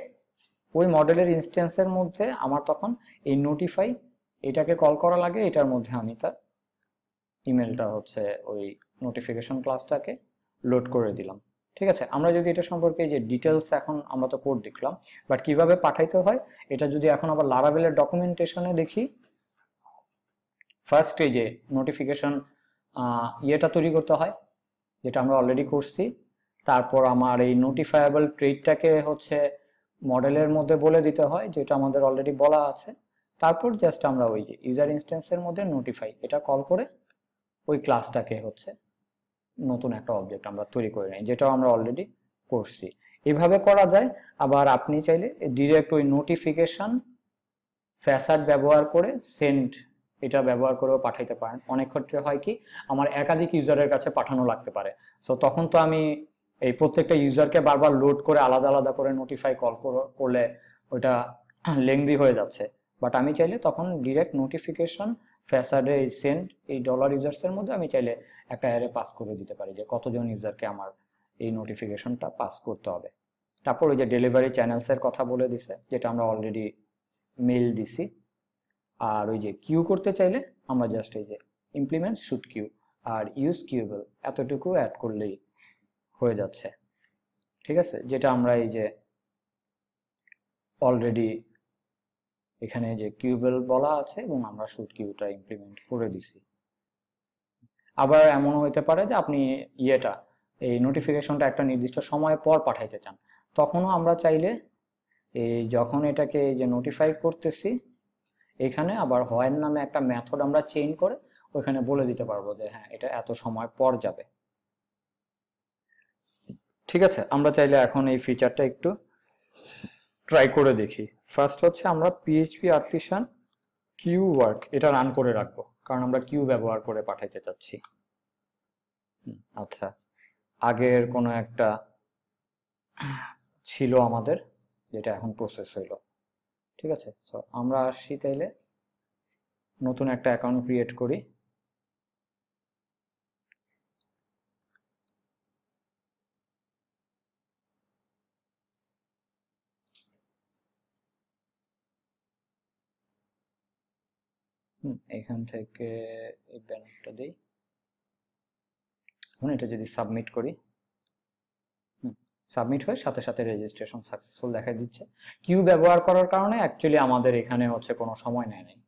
A: ওই মডেলের ইনস্টেন্সের মধ্যে আমার তখন এই নোটিফাই এটাকে কল করা লাগে এটার মধ্যে আমি তার ইমেলটা হচ্ছে ওই নোটিফিকেশন ক্লাসটাকে লোড করে দিলাম ঠিক আছে আমরা যদি এটা সম্পর্কে যে ডিটেলস এখন আমরা তো কোড দেখলাম বাট কিভাবে পাঠাইতে হয় এটা যদি এখন আবার লারাভেলের ডকুমেন্টেশনে দেখি ফার্স্ট এই যে নোটিফিকেশন ইয়েটা তৈরি করতে হয় যেটা আমরা অলরেডি করছি তারপর আমার এই নোটিফায়াবল ট্রেডটাকে হচ্ছে মডেলের মধ্যে বলে দিতে হয় যেটা আমাদের অলরেডি বলা আছে তারপর জাস্ট আমরা ওই যে ইউজার ইনস্টেন্সের মধ্যে নোটিফাই এটা কল করে ওই ক্লাসটাকে হচ্ছে নতুন একটা অবজেক্ট আমরা তৈরি করে নিই যেটাও আমরা অলরেডি করছি এভাবে করা যায় আবার আপনি চাইলে ডিরেক্ট ওই নোটিফিকেশন ফ্যাসাড ব্যবহার করে সেন্ড এটা ব্যবহার করেও পাঠাইতে পারেন অনেক ক্ষেত্রে হয় কি আমার একাধিক ইউজারের কাছে পাঠানো লাগতে পারে সো তখন তো আমি এই প্রত্যেকটা ইউজারকে বারবার লোড করে আলাদা আলাদা করে নোটিফাই কল করলে ওইটা লেংদি হয়ে যাচ্ছে বাট আমি চাইলে তখন ডিরেক্ট নোটিফিকেশন ফ্যাসাডে এই সেন্ড এই ডলার ইউজার্সের মধ্যে আমি চাইলে একটা অ্যারে পাস করে দিতে পারি যে কতজন ইউজারকে আমার এই নোটিফিকেশনটা পাস করতে হবে তারপর ওই যে ডেলিভারি চ্যানেলসের কথা বলে দিছে যেটা আমরা অলরেডি মেল দিছি আর ওই যে কিউ করতে চাইলে আমরা জাস্ট এই যে ইমপ্লিমেন্ট শুট কিউ আর ইউজ কিউবেল এতটুকু অ্যাড করলেই হয়ে যাচ্ছে ঠিক আছে যেটা আমরা এই যে অলরেডি এখানে যে কিউবেল বলা আছে এবং আমরা শুট কিউটা ইমপ্লিমেন্ট করে দিছি আবার এমন হইতে পারে যে আপনি ইয়েটা এই নোটিফিকেশনটা একটা নির্দিষ্ট সময় পর পাঠাইতে চান তখনও আমরা চাইলে এই যখন এটাকে যে নোটিফাই করতেছি এখানে আবার হয়ের নামে একটা মেথড আমরা চেঞ্জ করে ওইখানে বলে দিতে পারবো যে হ্যাঁ এটা এত সময় পর যাবে ঠিক আছে আমরা চাইলে এখন এই ফিচারটা একটু ট্রাই করে দেখি ফার্স্ট হচ্ছে আমরা পিএইচপি আর্টিসান কিউ ওয়ার্ক এটা রান করে রাখবো কারণ আমরা কিউ ব্যবহার করে পাঠাইতে চাচ্ছি আচ্ছা আগের কোনো একটা ছিল আমাদের যেটা এখন প্রসেস হইল ঠিক আছে আমরা আসি তাইলে নতুন একটা অ্যাকাউন্ট ক্রিয়েট করি এখান থেকে
B: এই ব্যানারটা দিই
A: এখন এটা যদি সাবমিট করি সাবমিট হয় সাথে সাথে রেজিস্ট্রেশন সাকসেসফুল দেখা দিচ্ছে কিউ ব্যবহার করার কারণে অ্যাকচুয়ালি আমাদের এখানে হচ্ছে কোনো সময় নেয় নাই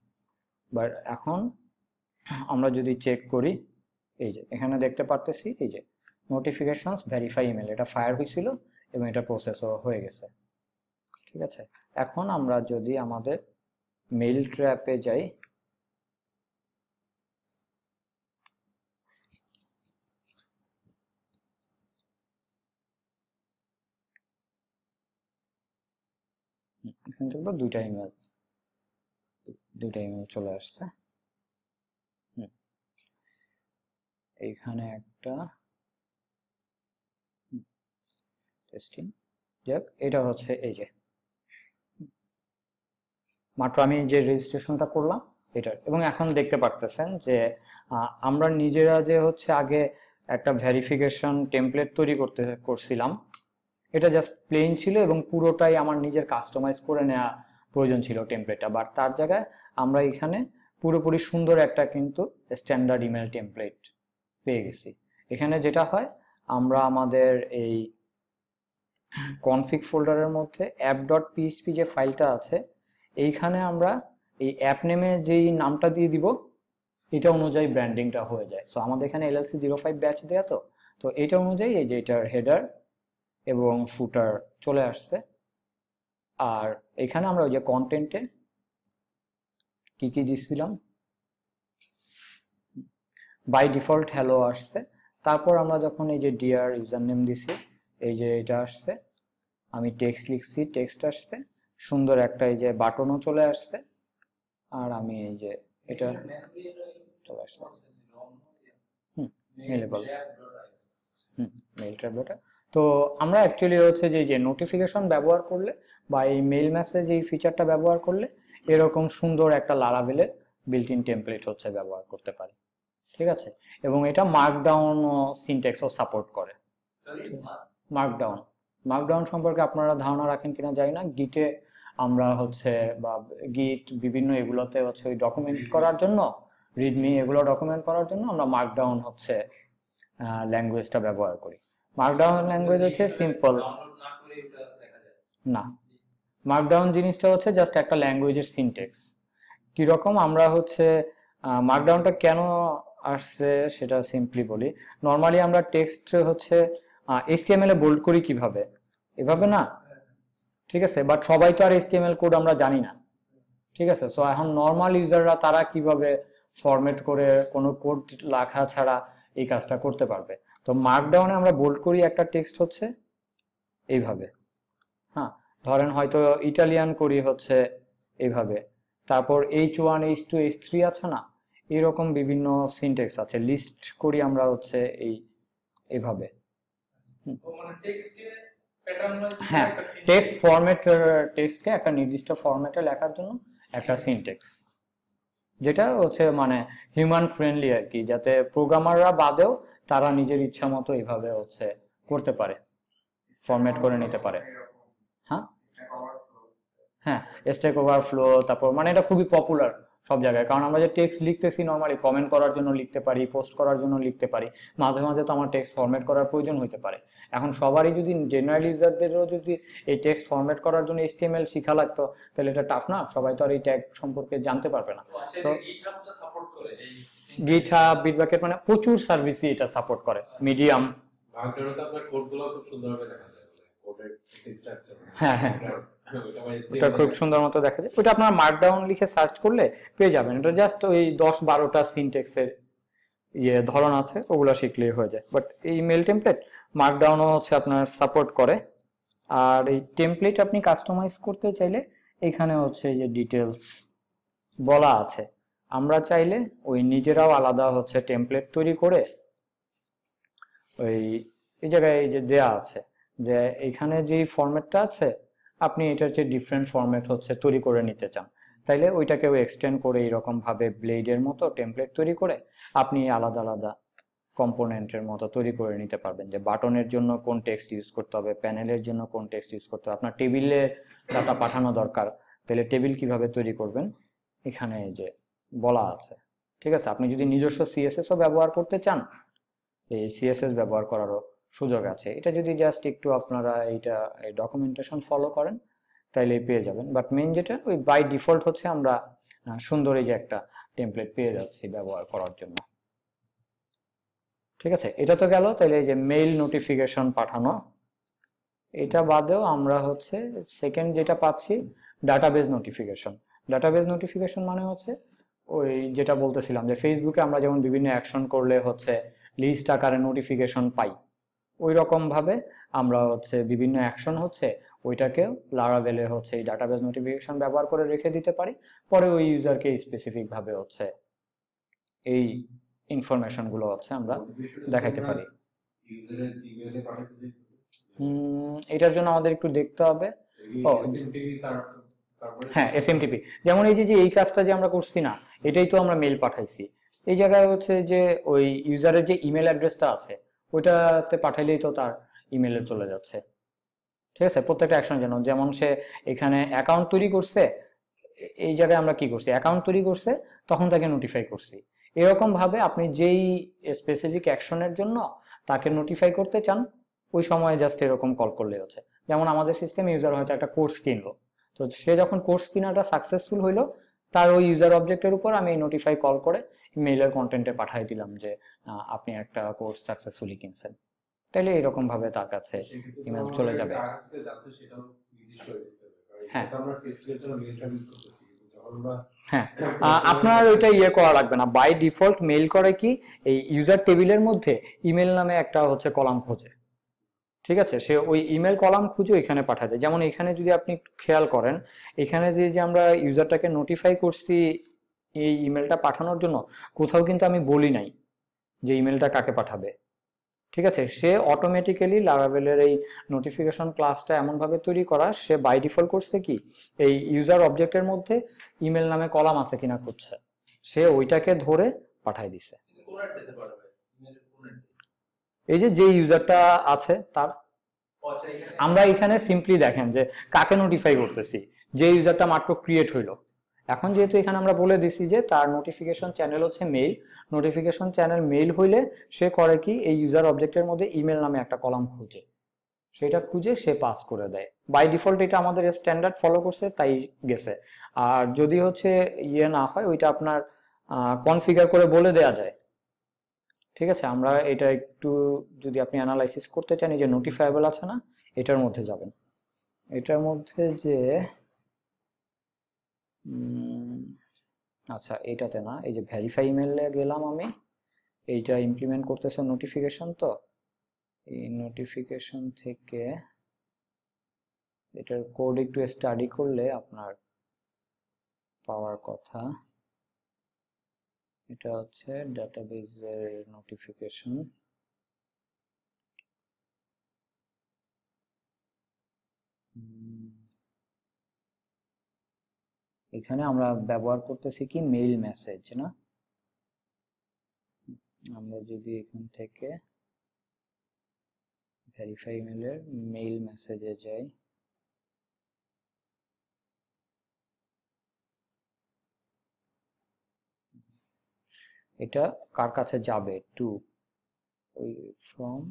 A: বাট এখন আমরা যদি চেক করি এই যে এখানে দেখতে পারতেছি এই যে নোটিফিকেশনস ভেরিফাই ইমেল এটা ফায়ার হয়েছিল এবং এটা প্রসেসও হয়ে গেছে ঠিক আছে এখন আমরা যদি আমাদের মেইল ট্র্যাপে যাই এখানে দেখবো দুইটা ইমেল দুইটা ইমেল চলে আসছে হুম এইখানে একটা টেস্টিং যাক এটা হচ্ছে এই যে মাত্র আমি যে রেজিস্ট্রেশনটা করলাম এটার এবং এখন দেখতে পারতেছেন যে আমরা নিজেরা যে হচ্ছে আগে একটা ভেরিফিকেশন টেমপ্লেট তৈরি করতে করছিলাম এটা জাস্ট প্লেন ছিল এবং পুরোটাই আমার নিজের কাস্টমাইজ করে নেওয়া প্রয়োজন ছিল টেমপ্লেটটা বাট তার জায়গায় আমরা এখানে পুরোপুরি সুন্দর একটা কিন্তু স্ট্যান্ডার্ড ইমেল টেমপ্লেট পেয়ে গেছি এখানে যেটা হয় আমরা আমাদের এই কনফিক ফোল্ডারের মধ্যে অ্যাপ ডট পিএইচপি যে ফাইলটা আছে এইখানে আমরা এই অ্যাপ নেমে যেই নামটা দিয়ে দিব এটা অনুযায়ী ব্র্যান্ডিংটা হয়ে যায় সো আমাদের এখানে এলএলসি জিরো ফাইভ ব্যাচ দেওয়া তো তো এটা অনুযায়ী এই যে এটার হেডার এবং ফুটার চলে আসছে আর এখানে আমরা ওই যে কন্টেন্টে কি কি দিছিলাম বাই ডিফল্ট হ্যালো আসছে তারপর আমরা যখন এই যে ডিআর ইউজার নেম দিছি এই যে এটা আসছে আমি টেক্সট লিখছি টেক্সট আসছে সুন্দর একটা এই যে বাটনও চলে আসছে আর আমি এই যে এটা চলে আসছে হুম মেলেবল হুম মেল তো আমরা অ্যাকচুয়ালি হচ্ছে যে যে নোটিফিকেশন ব্যবহার করলে বা এই মেল মেসেজ এই ফিচারটা ব্যবহার করলে এরকম সুন্দর একটা লারাভেলের বিল্ট ইন টেম্পলেট হচ্ছে ব্যবহার করতে পারি ঠিক আছে এবং এটা মার্কডাউন সিনটেক্সও সাপোর্ট করে মার্কডাউন মার্কডাউন সম্পর্কে আপনারা ধারণা রাখেন কিনা জানি না গিটে আমরা হচ্ছে বা গিট বিভিন্ন এগুলোতে হচ্ছে ওই ডকুমেন্ট করার জন্য রিডমি এগুলো ডকুমেন্ট করার জন্য আমরা মার্কডাউন হচ্ছে ল্যাঙ্গুয়েজটা ব্যবহার করি মার্কডাউন ল্যাঙ্গুয়েজ হচ্ছে সিম্পল না মার্কডাউন জিনিসটা হচ্ছে জাস্ট একটা ল্যাঙ্গুয়েজের সিনটেক্স কীরকম আমরা হচ্ছে মার্কডাউনটা কেন আসছে সেটা সিম্পলি বলি নর্মালি আমরা টেক্সট হচ্ছে এইচটিএমএল এ বোল্ড করি কিভাবে এভাবে না ঠিক আছে বাট সবাই তো আর এইচটিএমএল কোড আমরা জানি না ঠিক আছে সো এখন নর্মাল ইউজাররা তারা কিভাবে ফরম্যাট করে কোনো কোড লেখা ছাড়া এই কাজটা করতে পারবে তো মার্কডাউনে আমরা বোল্ড করি একটা টেক্সট হচ্ছে এইভাবে হ্যাঁ ধরেন হয়তো ইটালিয়ান করি হচ্ছে এইভাবে তারপর H one H two H three আছে না এরকম বিভিন্ন সিনটেক্স আছে লিস্ট করি আমরা হচ্ছে এই এভাবে
B: মানে হ্যাঁ টেক্সট
A: ফরম্যাট টেক্সটকে একটা নির্দিষ্ট ফরম্যাটে লেখার জন্য একটা সিনটেক্স যেটা হচ্ছে মানে হিউম্যান ফ্রেন্ডলি আর কি যাতে প্রোগ্রামাররা বাদেও তারা নিজের ইচ্ছা মতো এইভাবে হচ্ছে করতে পারে ফরম্যাট করে নিতে পারে হ্যাঁ হ্যাঁ স্টেক ওভারফ্লো তারপর মানে এটা খুবই পপুলার সব জায়গায় কারণ আমরা যে টেক্সট লিখতেছি নর্মালি কমেন্ট করার জন্য লিখতে পারি পোস্ট করার জন্য লিখতে পারি মাঝে মাঝে তো আমার টেক্সট ফরম্যাট করার প্রয়োজন হতে পারে এখন সবারই যদি জেনারেল ইউজারদেরও যদি এই টেক্সট ফরম্যাট করার জন্য এইচটিএমএল শিখা লাগতো তাহলে এটা টাফ না সবাই তো আর এই ট্যাগ সম্পর্কে জানতে পারবে না তো আচ্ছা, গিটহাব বিটবাকেট মানে প্রচুর সার্ভিসই এটা সাপোর্ট করে মিডিয়াম
B: মানে হ্যাঁ, হ্যাঁ।
A: ওটা খুব সুন্দর মতো দেখা যায় ওটা আপনারা মার্কডাউন লিখে সার্চ করলে পেয়ে যাবেন এটা জাস্ট ওই দশ বারোটা সিনটেক্সের ইয়ে ধরন আছে ওগুলো শিখলেই হয়ে যায় বাট এই মেল টেমপ্লেট মার্কডাউনও হচ্ছে আপনার সাপোর্ট করে আর এই টেমপ্লেট আপনি কাস্টমাইজ করতে চাইলে এখানে হচ্ছে যে ডিটেলস বলা আছে আমরা চাইলে ওই নিজেরাও আলাদা হচ্ছে টেমপ্লেট তৈরি করে ওই এই জায়গায় এই যে দেয়া আছে যে এখানে যে ফরম্যাটটা আছে আপনি এটার যে ডিফারেন্ট ফরম্যাট হচ্ছে তৈরি করে নিতে চান তাইলে ওইটাকেও এক্সটেন্ড করে এরকমভাবে ব্লেডের মতো টেমপ্লেট তৈরি করে আপনি আলাদা আলাদা কম্পোনেন্টের মতো তৈরি করে নিতে পারবেন যে বাটনের জন্য কোন টেক্সট ইউজ করতে হবে প্যানেলের জন্য কোন টেক্সট ইউজ করতে হবে আপনার টেবিলে ডাটা পাঠানো দরকার তাহলে টেবিল কিভাবে তৈরি করবেন এখানে যে বলা আছে ঠিক আছে আপনি যদি নিজস্ব সিএসএসও ব্যবহার করতে চান এই সিএসএস ব্যবহার করারও সুযোগ আছে এটা যদি জাস্ট একটু আপনারা এইটা এই ডকুমেন্টেশন ফলো করেন তাইলে পেয়ে যাবেন বাট মেন যেটা ওই বাই ডিফল্ট হচ্ছে আমরা সুন্দর এই যে একটা টেমপ্লেট পেয়ে যাচ্ছি ব্যবহার করার জন্য ঠিক আছে এটা তো গেল তাহলে এই যে মেইল নোটিফিকেশন পাঠানো এটা বাদেও আমরা হচ্ছে সেকেন্ড যেটা পাচ্ছি ডাটাবেজ নোটিফিকেশন ডাটাবেজ নোটিফিকেশন মানে হচ্ছে ওই যেটা বলতেছিলাম যে ফেসবুকে আমরা যেমন বিভিন্ন অ্যাকশন করলে হচ্ছে লিস্ট আকারে নোটিফিকেশন পাই ওই রকমভাবে আমরা হচ্ছে বিভিন্ন অ্যাকশন হচ্ছে ওইটাকে লারাভেলে হচ্ছে এই ডাটাবেস নোটিফিকেশন ব্যবহার করে রেখে দিতে পারি পরে ওই ইউজারকে স্পেসিফিকভাবে হচ্ছে এই ইনফরমেশনগুলো হচ্ছে আমরা দেখাইতে পারি এটার জন্য আমাদের একটু দেখতে হবে ও হ্যাঁ এসএমটিপি যেমন এই যে এই কাজটা যে আমরা করছি না এটাই তো আমরা মেল পাঠাইছি এই জায়গায় হচ্ছে যে ওই ইউজারের যে ইমেল অ্যাড্রেসটা আছে ওইটাতে পাঠাইলেই তো তার ইমেলে চলে যাচ্ছে ঠিক আছে প্রত্যেকটা অ্যাকশন যেন যেমন সে এখানে অ্যাকাউন্ট তৈরি করছে এই জায়গায় আমরা কি করছি অ্যাকাউন্ট তৈরি করছে তখন তাকে নোটিফাই করছি এরকম ভাবে আপনি যেই স্পেসিফিক অ্যাকশনের জন্য তাকে নোটিফাই করতে চান ওই সময় জাস্ট এরকম কল করলে হচ্ছে যেমন আমাদের সিস্টেম ইউজার হয়তো একটা কোর্স কিনলো তো সে যখন কোর্স কিনাটা সাকসেসফুল হইলো তার ওই ইউজার অবজেক্টের উপর আমি নোটিফাই কল করে মেইলের কন্টেন্টে পাঠিয়ে দিলাম যে আপনি একটা কোর্স সাকসেসফুলি কিনছেন তাহলে এরকম ভাবে তার কাছে ইমেল চলে যাবে হ্যাঁ হ্যাঁ আপনার ওইটা ইয়ে করা লাগবে না বাই ডিফল্ট মেইল করে কি এই ইউজার টেবিলের মধ্যে ইমেল নামে একটা হচ্ছে কলাম খোঁজে ঠিক আছে সে ওই ইমেল কলাম খুঁজে এখানে পাঠায় দেয় যেমন এখানে যদি আপনি খেয়াল করেন এখানে যে যে আমরা ইউজারটাকে নোটিফাই করছি এই ইমেলটা পাঠানোর জন্য কোথাও কিন্তু আমি বলি নাই যে ইমেলটা কাকে পাঠাবে ঠিক আছে সে অটোমেটিক্যালি লারাভেলের এই নোটিফিকেশন ক্লাসটা এমনভাবে তৈরি করা সে বাই ডিফল্ট করছে কি এই ইউজার অবজেক্টের মধ্যে ইমেল নামে কলাম আছে কিনা খুঁজছে সে ওইটাকে ধরে পাঠায় দিছে এই যে যে ইউজারটা আছে তার আমরা এখানে সিম্পলি দেখেন যে কাকে নোটিফাই করতেছি যে ইউজারটা মাত্র ক্রিয়েট হইলো এখন যেহেতু এখানে আমরা বলে দিছি যে তার নোটিফিকেশন চ্যানেল হচ্ছে মেইল নোটিফিকেশন চ্যানেল মেইল হইলে সে করে কি এই ইউজার অবজেক্টের মধ্যে ইমেল নামে একটা কলাম খুঁজে সেটা খুঁজে সে পাস করে দেয় বাই ডিফল্ট এটা আমাদের স্ট্যান্ডার্ড ফলো করছে তাই গেছে আর যদি হচ্ছে ইয়ে না হয় ওইটা আপনার কনফিগার করে বলে দেয়া যায় ঠিক আছে আমরা এটা একটু যদি আপনি অ্যানালাইসিস করতে চান যে নোটিফাইবল আছে না এটার মধ্যে যাবেন এটার মধ্যে যে আচ্ছা এটাতে না এই যে ভেরিফাই ইমেলে গেলাম আমি এইটা ইমপ্লিমেন্ট করতেছে নোটিফিকেশন তো এই নোটিফিকেশন থেকে এটার কোড একটু স্টাডি করলে আপনার পাওয়ার কথা এটা হচ্ছে এর নোটিফিকেশন এখানে আমরা ব্যবহার করতেছি কি মেইল মেসেজ না আমরা যদি এখান থেকে ভেরিফাই মেলের মেইল মেসেজে যাই এটা কার কাছে যাবে টু ওই ফ্রম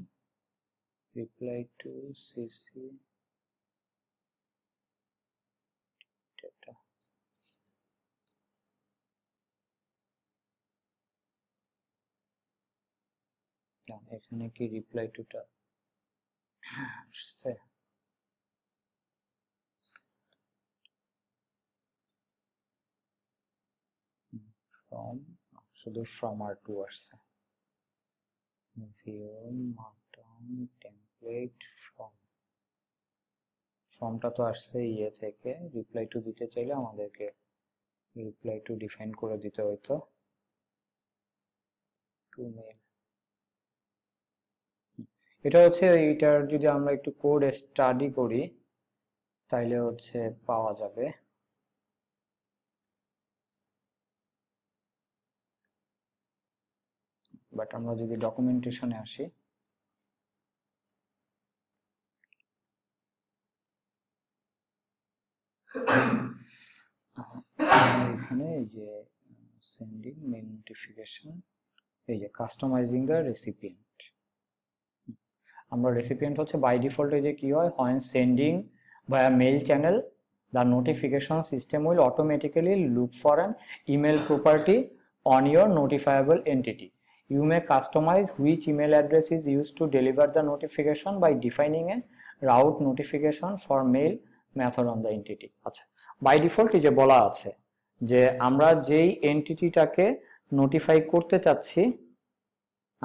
A: রিপ্লাই টু সিসি এখানে কি
B: রিপ্লাই টুটা আসছে
A: ফ্রম শুধু ফ্রম আর টু আসছে ভিউ মার্কডাউন
B: টেমপ্লেট ফ্রম
A: ফর্মটা তো আসছে ইয়ে থেকে রিপ্লাই টু দিতে চাইলে আমাদেরকে রিপ্লাই টু ডিফাইন করে দিতে হইতো টু মেল এটা হচ্ছে এটার যদি আমরা একটু কোড স্টাডি করি তাইলে হচ্ছে পাওয়া যাবে বাট আমরা যদি ডকুমেন্টেশনে আসি এখানে যে সেন্ডিং নোটিফিকেশন এই যে কাস্টমাইজিং দ্য রেসিপিয়েন্ট আমরা রেসিপিয়েন্ট হচ্ছে বাই ডিফল্টে যে কি হয় হয় সেন্ডিং বা mail channel the notification system will automatically look for an email property on your notifiable entity You may customize which email address is used to deliver the notification by defining a route notification for mail method on the entity. আচ্ছা by default যে বলা আছে যে আমরা যেই এন্টিটিটাকে notify করতে চাচ্ছি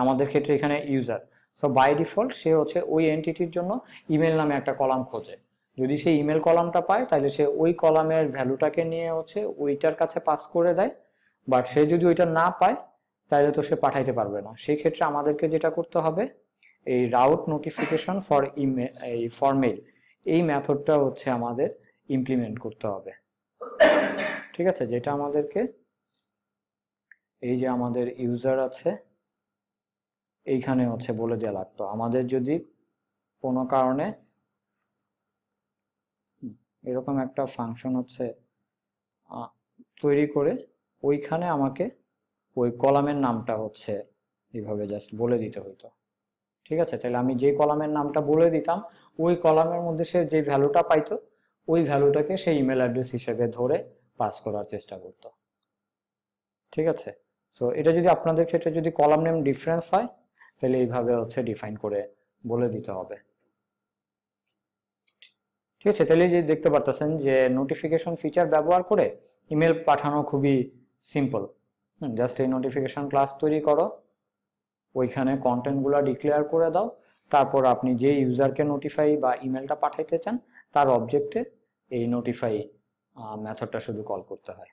A: আমাদের ক্ষেত্রে এখানে ইউজার সো বাই ডিফল্ট সে হচ্ছে ওই এন্টিটির জন্য ইমেল নামে একটা কলাম খোঁজে যদি সে ইমেল কলামটা পায় তাহলে সে ওই কলামের ভ্যালুটাকে নিয়ে হচ্ছে ওইটার কাছে পাস করে দেয় বাট সে যদি ওইটা না পায় তাহলে তো সে পাঠাইতে পারবে না সেই ক্ষেত্রে আমাদেরকে যেটা করতে হবে এই রাউট নোটিফিকেশন ফর ইমে এই ফরমেল এই মেথডটা হচ্ছে আমাদের ইমপ্লিমেন্ট করতে হবে ঠিক আছে যেটা আমাদেরকে এই যে আমাদের ইউজার আছে এইখানে হচ্ছে বলে দেওয়া লাগতো আমাদের যদি কোনো কারণে এরকম একটা ফাংশন হচ্ছে তৈরি করে ওইখানে আমাকে ওই কলামের নামটা হচ্ছে এইভাবে জাস্ট বলে দিতে হইতো ঠিক আছে তাহলে আমি যে কলামের নামটা বলে দিতাম ওই কলামের মধ্যে সে যে ভ্যালুটা পাইতো ওই ভ্যালুটাকে সে ইমেল অ্যাড্রেস হিসেবে ধরে পাস করার চেষ্টা করত ঠিক আছে সো এটা যদি আপনাদের ক্ষেত্রে যদি কলাম নেম ডিফারেন্স হয় তাহলে এইভাবে হচ্ছে ডিফাইন করে বলে দিতে হবে ঠিক আছে তাহলে যে দেখতে পারতেছেন যে নোটিফিকেশন ফিচার ব্যবহার করে ইমেল পাঠানো খুবই সিম্পল জাস্ট এই নোটিফিকেশান ক্লাস তৈরি করো ওইখানে কন্টেন্টগুলো ডিক্লেয়ার করে দাও তারপর আপনি যে ইউজারকে নোটিফাই বা ইমেলটা পাঠাইতে চান তার অবজেক্টে এই নোটিফাই মেথডটা শুধু কল করতে হয়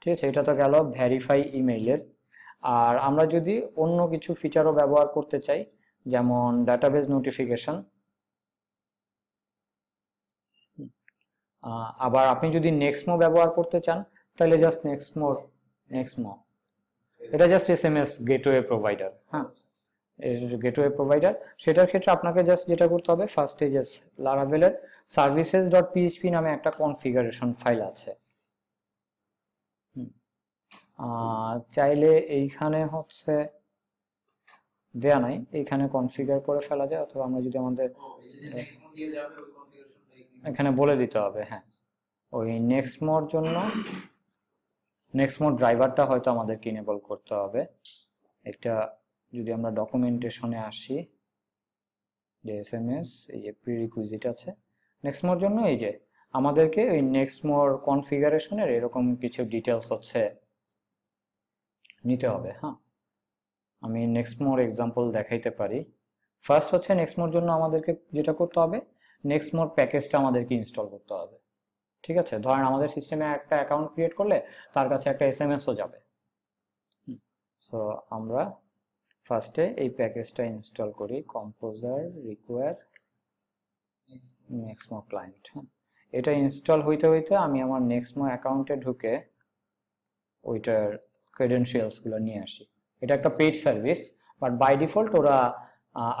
A: ঠিক আছে এটা তো গেল ভ্যারিফাই ইমেইলের আর আমরা যদি অন্য কিছু ফিচারও ব্যবহার করতে চাই যেমন ডাটাবেজ নোটিফিকেশন আবার আপনি যদি নেক্সমো ব্যবহার করতে চান তাহলে জাস্ট নেক্সমোর এক্সমো এটা just S M S gateway provider হ্যাঁ গেটওয়ে প্রোভাইডার সেটার ক্ষেত্রে আপনাকে জাস্ট যেটা করতে হবে ফার্স্টে জাস্ট লারাভেলের সার্ভিসেস ডট পিএইচপি নামে একটা কনফিগারেশন ফাইল আছে চাইলে এইখানে হচ্ছে দেয়া নাই এইখানে কনফিগার করে ফেলা যায় অথবা আমরা যদি আমাদের এখানে বলে দিতে হবে হ্যাঁ ওই নেক্সট মোর জন্য নেক্সট মোড ড্রাইভারটা হয়তো আমাদেরকে কিনেবল করতে হবে এটা যদি আমরা ডকুমেন্টেশনে আসি যে এস এম এস এই যে রিকুইজিট আছে নেক্সট মোর জন্য এই যে আমাদেরকে ওই নেক্সট মোর কনফিগারেশনের এরকম কিছু ডিটেলস হচ্ছে নিতে হবে হ্যাঁ আমি নেক্সট মোর এক্সাম্পল দেখাইতে পারি ফার্স্ট হচ্ছে নেক্সট মোর জন্য আমাদেরকে যেটা করতে হবে নেক্সট মোর প্যাকেজটা আমাদেরকে ইনস্টল করতে হবে ঠিক আছে ধরেন আমাদের সিস্টেমে একটা অ্যাকাউন্ট ক্রিয়েট করলে তার কাছে একটা এস এম এসও যাবে সো আমরা ফার্স্টে এই প্যাকেজটা ইনস্টল করি কম্পোজার রিকোয়ার নেক্সমো ক্লায়েন্ট হ্যাঁ এটা ইনস্টল হইতে হইতে আমি আমার নেক্সমো অ্যাকাউন্টে ঢুকে ওইটার ক্রেডেন্সিয়ালসগুলো নিয়ে আসি এটা একটা paid service but by default ওরা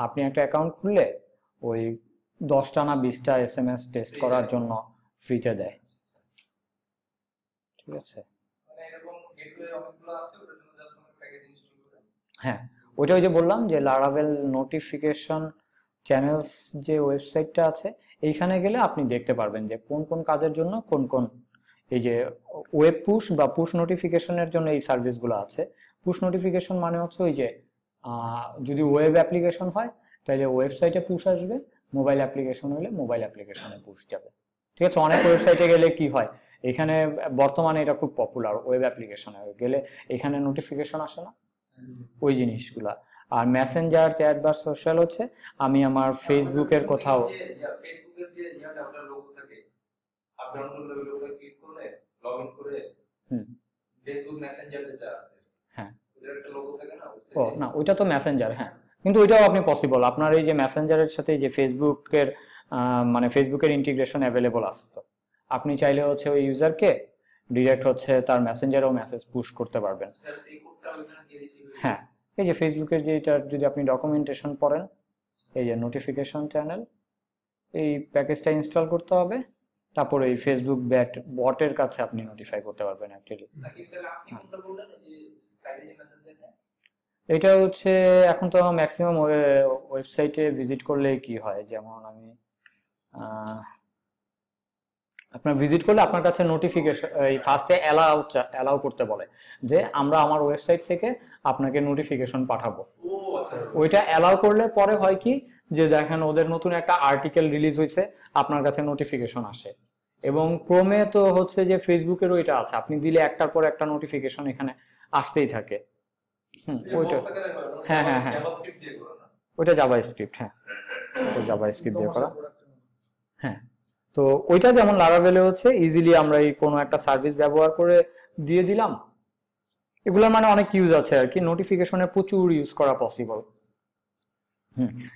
A: আপনি একটা অ্যাকাউন্ট খুললে ওই দশটা না বিশটা এস এম এস টেস্ট করার জন্য ফ্রিতে দেয় ঠিক আছে মানে হ্যাঁ ওইটা ওই যে বললাম যে লারাভেল নোটিফিকেশন চ্যানেলস যে ওয়েবসাইটটা আছে এইখানে গেলে আপনি দেখতে পারবেন যে কোন কোন কাজের জন্য কোন কোন এই যে ওয়েব পুশ বা পুশ নোটিফিকেশনের জন্য এই সার্ভিসগুলো আছে পুশ নোটিফিকেশন মানে হচ্ছে ওই যে যদি ওয়েব অ্যাপ্লিকেশন হয় তাহলে ওয়েবসাইটে পুশ আসবে মোবাইল অ্যাপ্লিকেশন হলে মোবাইল অ্যাপ্লিকেশনে পুশ যাবে ঠিক আছে অনেক ওয়েবসাইটে গেলে কি হয় এখানে বর্তমানে এটা খুব পপুলার ওয়েব অ্যাপ্লিকেশনে গেলে এখানে নোটিফিকেশন আসে না ওই জিনিসগুলা আর মেসেঞ্জার চ্যাট বা সোশ্যাল হচ্ছে আমি আমার ফেসবুকের কোথাও
B: হুম হ্যাঁ
A: ও না ওইটা তো মেসেঞ্জার হ্যাঁ কিন্তু ওইটাও আপনি পসিবল আপনার এই যে মেসেঞ্জারের সাথে যে ফেসবুকের মানে ফেসবুকের ইন্টিগ্রেশন অ্যাভেলেবল আসতো আপনি চাইলে হচ্ছে ওই ইউজারকে ডিরেক্ট হচ্ছে তার মেসেঞ্জারেও মেসেজ পুশ করতে পারবেন হ্যাঁ এই যে ফেসবুকের যে এটা যদি আপনি ডকুমেন্টেশন পড়েন এই যে নোটিফিকেশন চ্যানেল এই প্যাকেজটা ইনস্টল করতে হবে তারপরে এই ফেসবুক ব্যাট বটের কাছে আপনি নোটিফাই করতে পারবেন অ্যাকচুয়ালি এটা হচ্ছে এখন তো ম্যাক্সিমাম ওয়েবসাইটে ভিজিট করলে কি হয় যেমন আমি আপনার ভিজিট করলে আপনার কাছে নোটিফিকেশন এই ফার্স্টে অ্যালাউ অ্যালাউ করতে বলে যে আমরা আমার ওয়েবসাইট থেকে আপনাকে নোটিফিকেশন পাঠাবো ওইটা অ্যালাউ করলে পরে হয় কি যে দেখেন ওদের নতুন একটা আর্টিকেল রিলিজ হয়েছে আপনার কাছে নোটিফিকেশন আসে এবং ক্রমে তো হচ্ছে যে ফেসবুকেরও এটা আছে আপনি দিলে একটার পর একটা নোটিফিকেশন এখানে আসতেই থাকে হুম ওইটা হ্যাঁ হ্যাঁ হ্যাঁ ওইটা জাভা স্ক্রিপ্ট হ্যাঁ ওইটা জাভা স্ক্রিপ্ট দিয়ে করা হ্যাঁ তো ওইটা যেমন লারাভেলে হচ্ছে ইজিলি আমরা এই কোনো একটা সার্ভিস ব্যবহার করে দিয়ে দিলাম এগুলোর মানে অনেক ইউজ আছে আর কি নোটিফিকেশনে প্রচুর ইউজ করা পসিবল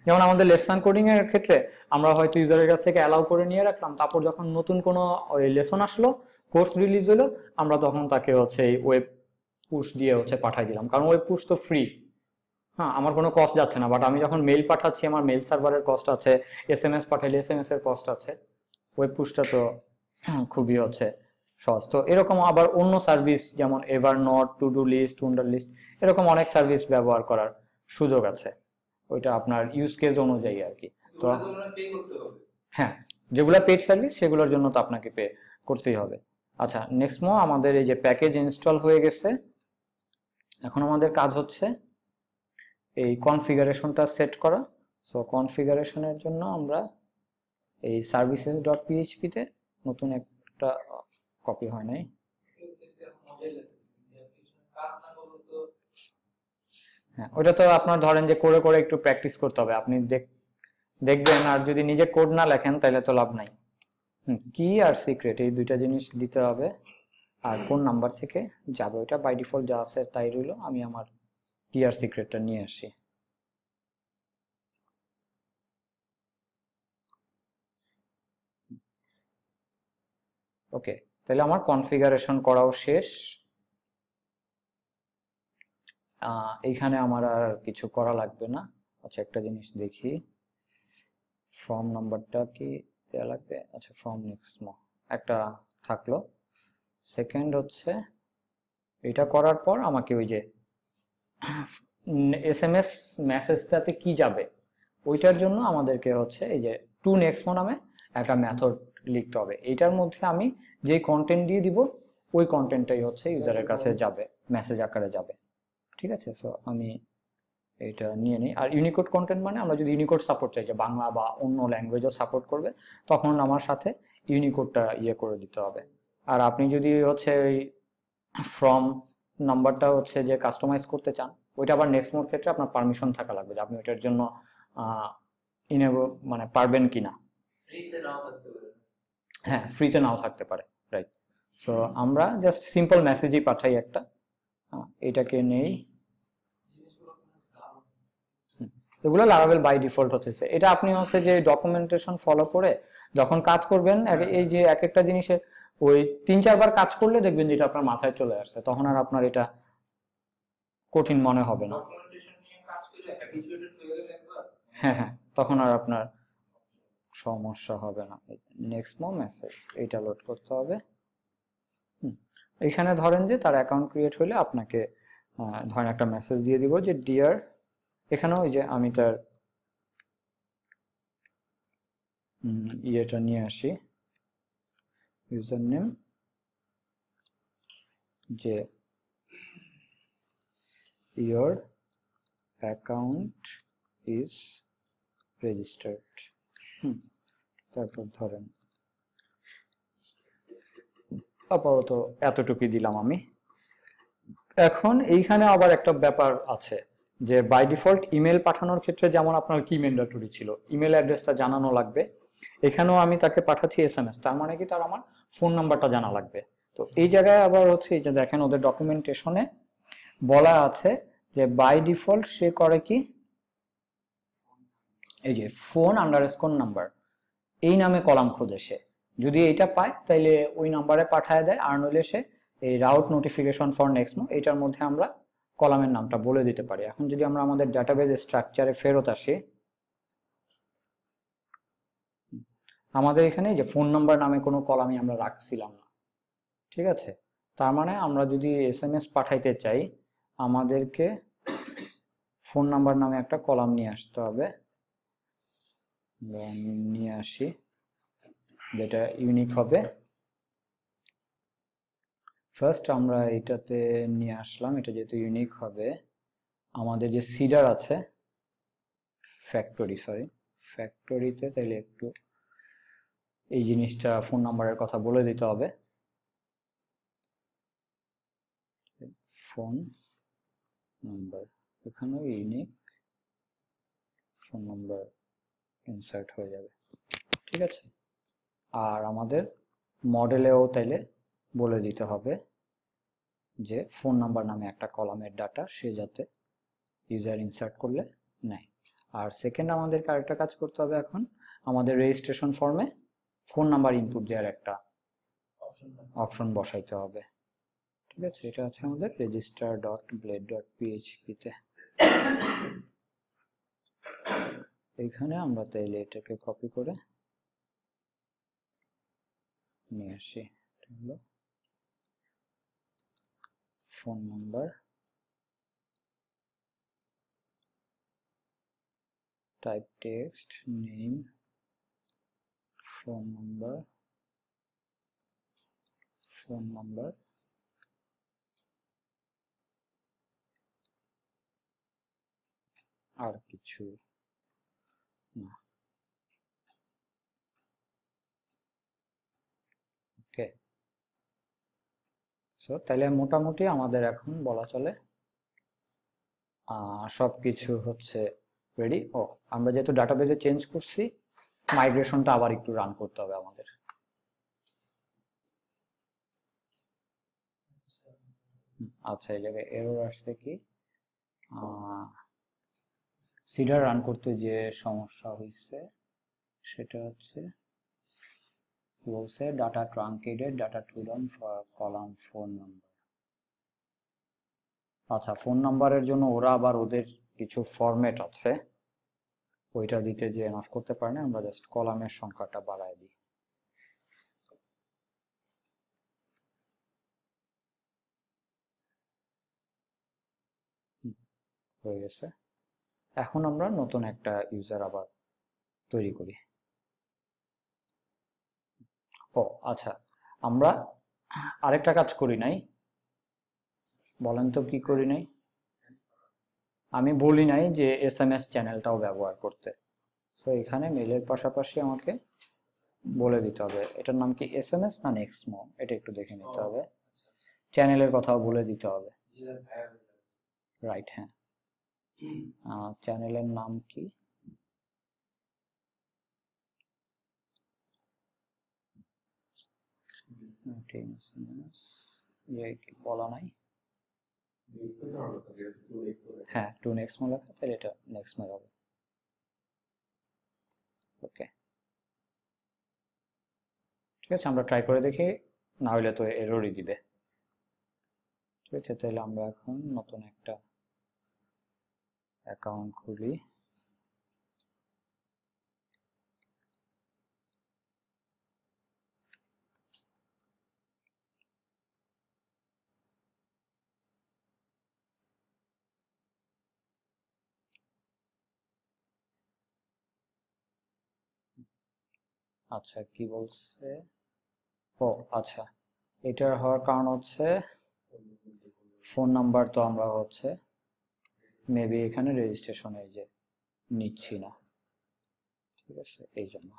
A: যেমন আমাদের লেসন কোডিং এর ক্ষেত্রে আমরা হয়তো ইউজারের কাছ থেকে অ্যালাউ করে নিয়ে রাখলাম তারপর যখন নতুন কোনো লেসন আসলো কোর্স রিলিজ হলো আমরা তখন তাকে হচ্ছে এই ওয়েব পুশ দিয়ে হচ্ছে পাঠাই দিলাম কারণ ওয়েব পুশ তো ফ্রি হ্যাঁ আমার কোনো কস্ট যাচ্ছে না বাট আমি যখন মেল পাঠাচ্ছি আমার মেল সার্ভারের কস্ট আছে এস এম এস পাঠাইলে এস এম এস এর কস্ট আছে ওয়েব পুস্টটা তো খুবই হচ্ছে সহজ তো এরকম আবার অন্য সার্ভিস যেমন Evernote to do list Wunderlist এরকম অনেক সার্ভিস ব্যবহার করার সুযোগ আছে ওইটা আপনার ইউজ কেস অনুযায়ী আর কি তো হ্যাঁ যেগুলো পেড সার্ভিস সেগুলোর জন্য তো আপনাকে পে করতেই হবে আচ্ছা নেক্সট মো আমাদের এই যে প্যাকেজ ইনস্টল হয়ে গেছে এখন আমাদের কাজ হচ্ছে এই কনফিগারেশনটা সেট করা সো কনফিগারেশনের জন্য আমরা এই সার্ভিসেস ডট পিএইচপিতে নতুন একটা কপি হয় নাই হ্যাঁ ওটা তো আপনার ধরেন যে করে করে একটু প্র্যাকটিস করতে হবে আপনি দেখবেন আর যদি নিজে কোড না লেখেন তাহলে তো লাভ নাই কি আর সিক্রেট এই দুইটা জিনিস দিতে হবে আর কোন নাম্বার থেকে যাবে ওইটা বাই ডিফল্ট যা আছে তাই রইল আমি আমার টিআর সিক্রেটটা নিয়ে আসি ওকে তাহলে আমার কনফিগারেশন করাও শেষ এইখানে আমার আর কিছু করা লাগবে না আচ্ছা একটা জিনিস দেখি ফর্ম নাম্বারটা কি দেওয়া লাগবে আচ্ছা ফর্ম নেক্সট মো একটা থাকলো সেকেন্ড হচ্ছে এটা করার পর আমাকে ওই যে এস এম এস মেসেজটাতে কি যাবে ওইটার জন্য আমাদেরকে হচ্ছে এই যে টু নেক্সমো নামে একটা মেথড লিখতে হবে এইটার মধ্যে আমি যে কন্টেন্ট দিয়ে দিব ওই কন্টেন্টটাই হচ্ছে ইউজারের কাছে যাবে মেসেজ আকারে যাবে ঠিক আছে সো আমি এটা নিয়ে নিই আর ইউনিকোড কন্টেন্ট মানে আমরা যদি ইউনিকোড সাপোর্ট চাই যে বাংলা বা অন্য ল্যাঙ্গুয়েজও সাপোর্ট করবে তখন আমার সাথে ইউনিকোডটা ইয়ে করে দিতে হবে আর আপনি যদি হচ্ছে ওই ফ্রম নাম্বারটা হচ্ছে যে কাস্টমাইজ করতে চান ওইটা আবার নেক্সট মোড ক্ষেত্রে আপনার পারমিশন থাকা লাগবে যে আপনি ওইটার জন্য মানে পারবেন কিনা হ্যাঁ ফ্রিতে নাও থাকতে পারে হ্যাঁ, রাইট সো আমরা জাস্ট সিম্পল মেসেজই পাঠাই একটা এটাকে নেই এগুলো লাগাবেল বাই ডিফল্ট হতেছে এটা আপনি হচ্ছে যে ডকুমেন্টেশন ফলো করে যখন কাজ করবেন হ্যাঁ। এই যে এক একটা জিনিসের ওই তিন চারবার কাজ করলে দেখবেন যেটা আপনার মাথায় চলে আসছে তখন আর আপনার এটা কঠিন মনে হবে না হ্যাঁ হ্যাঁ তখন আর আপনার সমস্যা হবে না নেক্সট মো মেসেজ এইটা লোড করতে হবে এখানে ধরেন যে তার অ্যাকাউন্ট ক্রিয়েট হলে আপনাকে ধরেন একটা মেসেজ দিয়ে দিব যে ডিয়ার এখানে ওই যে আমি তার ইয়েটা নিয়ে আসি ইউজার নেম যে your account is registered hmm. তারপর ধরেন আপাতত এতটুকুই দিলাম আমি এখন এইখানে আবার একটা ব্যাপার আছে যে বাই ডিফল্ট ইমেল পাঠানোর ক্ষেত্রে যেমন আপনার কি মেন্ডাটরি ছিল ইমেল অ্যাড্রেসটা জানানো লাগবে এখানেও আমি তাকে পাঠাচ্ছি এস এম এস তার মানে কি তার আমার ফোন নাম্বারটা জানা লাগবে তো এই জায়গায় আবার হচ্ছে যে দেখেন ওদের ডকুমেন্টেশনে বলা আছে যে বাই ডিফল্ট সে করে কি এই যে ফোন আন্ডার নাম্বার এই নামে কলাম খোঁজে সে যদি এটা পায় তাইলে ওই নাম্বারে পাঠায় দেয় আর নইলে সে এই রাউট নোটিফিকেশন ফর নেক্সট এটার মধ্যে আমরা কলামের নামটা বলে দিতে পারি এখন যদি আমরা আমাদের ডাটাবেজ স্ট্রাকচারে ফেরত আসি আমাদের এখানে যে ফোন নাম্বার নামে কোনো আমি আমরা রাখছিলাম না ঠিক আছে তার মানে আমরা যদি এস এম এস পাঠাইতে চাই আমাদেরকে ফোন নাম্বার নামে একটা কলাম নিয়ে আসতে হবে নিয়ে আসি যেটা ইউনিক হবে ফার্স্ট আমরা এটাতে নিয়ে আসলাম এটা যেহেতু ইউনিক হবে আমাদের যে সিডার আছে ফ্যাক্টরি সরি ফ্যাক্টরিতে তাহলে একটু এই জিনিসটা ফোন নাম্বারের কথা বলে দিতে হবে ফোন নাম্বার এখানেও ইউনিক ফোন নাম্বার ইনসার্ট হয়ে যাবে ঠিক আছে আর আমাদের মডেলেও তাইলে বলে দিতে হবে যে ফোন নাম্বার নামে একটা কলামের ডাটা সে যাতে ইউজার ইনসার্ট করলে নেয় আর সেকেন্ড আমাদেরকে আরেকটা কাজ করতে হবে এখন আমাদের রেজিস্ট্রেশন ফর্মে ফোন নাম্বার ইনপুট দেওয়ার একটা অপশন বসাইতে হবে ঠিক আছে এটা আছে আমাদের রেজিস্টার ডট ব্লেড ডট পিএইচপিতে এইখানে আমরা তাইলে এটাকে কপি করে নিয়ে আসি phone number
B: type text name phone number phone number আর কিছু না
A: ওকে সো তাহলে মোটামুটি আমাদের এখন বলা চলে সবকিছু হচ্ছে রেডি ও আমরা যেহেতু ডাটাবেজে চেঞ্জ করছি মাইগ্রেশনটা আবার একটু রান করতে হবে আমাদের আচ্ছা এই জায়গায় এরর আসছে কি সিডার রান করতে যে সমস্যা হয়েছে সেটা হচ্ছে বলছে ডাটা ট্রাঙ্কেটেড ডাটা টুডন ফর কলাম ফোন নাম্বার আচ্ছা ফোন নাম্বারের জন্য ওরা আবার ওদের কিছু ফরম্যাট আছে ওইটা দিতে যে এনাফ করতে পারে না আমরা জাস্ট কলামের সংখ্যাটা বাড়ায় দিই হয়ে গেছে এখন আমরা নতুন একটা ইউজার আবার তৈরি করি ও আচ্ছা আমরা আরেকটা কাজ করি নাই বলেন তো কি করি নাই আমি বলি নাই যে এস এম এস চ্যানেলটাও ব্যবহার করতে তো এখানে মেলের পাশাপাশি আমাকে বলে দিতে হবে এটার নাম কি এস এম এস না নেক্সমো এটা একটু দেখে oh, নিতে হবে চ্যানেলের কথাও বলে দিতে হবে রাইট হ্যাঁ চ্যানেলের নাম
B: ইয়ে কি বলা নাই হ্যাঁ টু নেক্সট তাহলে এটা নেক্সট হবে
A: ওকে ঠিক আছে আমরা ট্রাই করে দেখি না হলে তো এররই দিবে ঠিক আছে তাহলে আমরা এখন নতুন একটা অ্যাকাউন্ট খুলি
B: আচ্ছা কি বলছে
A: ও আচ্ছা এটার হওয়ার কারণ হচ্ছে ফোন নাম্বার তো আমরা হচ্ছে মেবি এখানে রেজিস্ট্রেশন এই যে নিচ্ছি না ঠিক আছে এই জন্য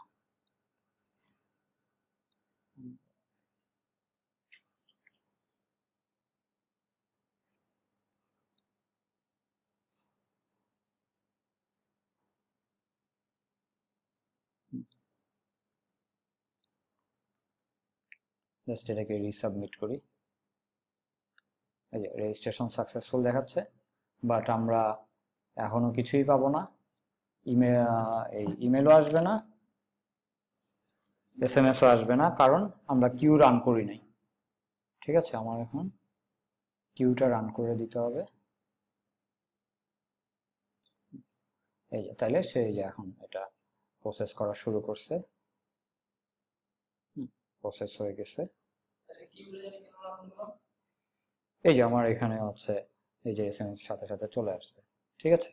A: জাস্ট এটাকে রিসাবমিট করি এই যে রেজিস্ট্রেশন সাকসেসফুল দেখাচ্ছে বাট আমরা এখনো কিছুই পাবো না ইমেল এই ইমেলও আসবে না এস এম এসও আসবে না কারণ আমরা কিউ রান করি নাই ঠিক আছে আমার এখন কিউটা রান করে দিতে হবে এই যে তাহলে সে এখন এটা প্রসেস করা শুরু করছে প্রসেস হয়ে গেছে এই যে আমার এখানে হচ্ছে এই যে এস এম এস সাথে সাথে চলে আসছে ঠিক আছে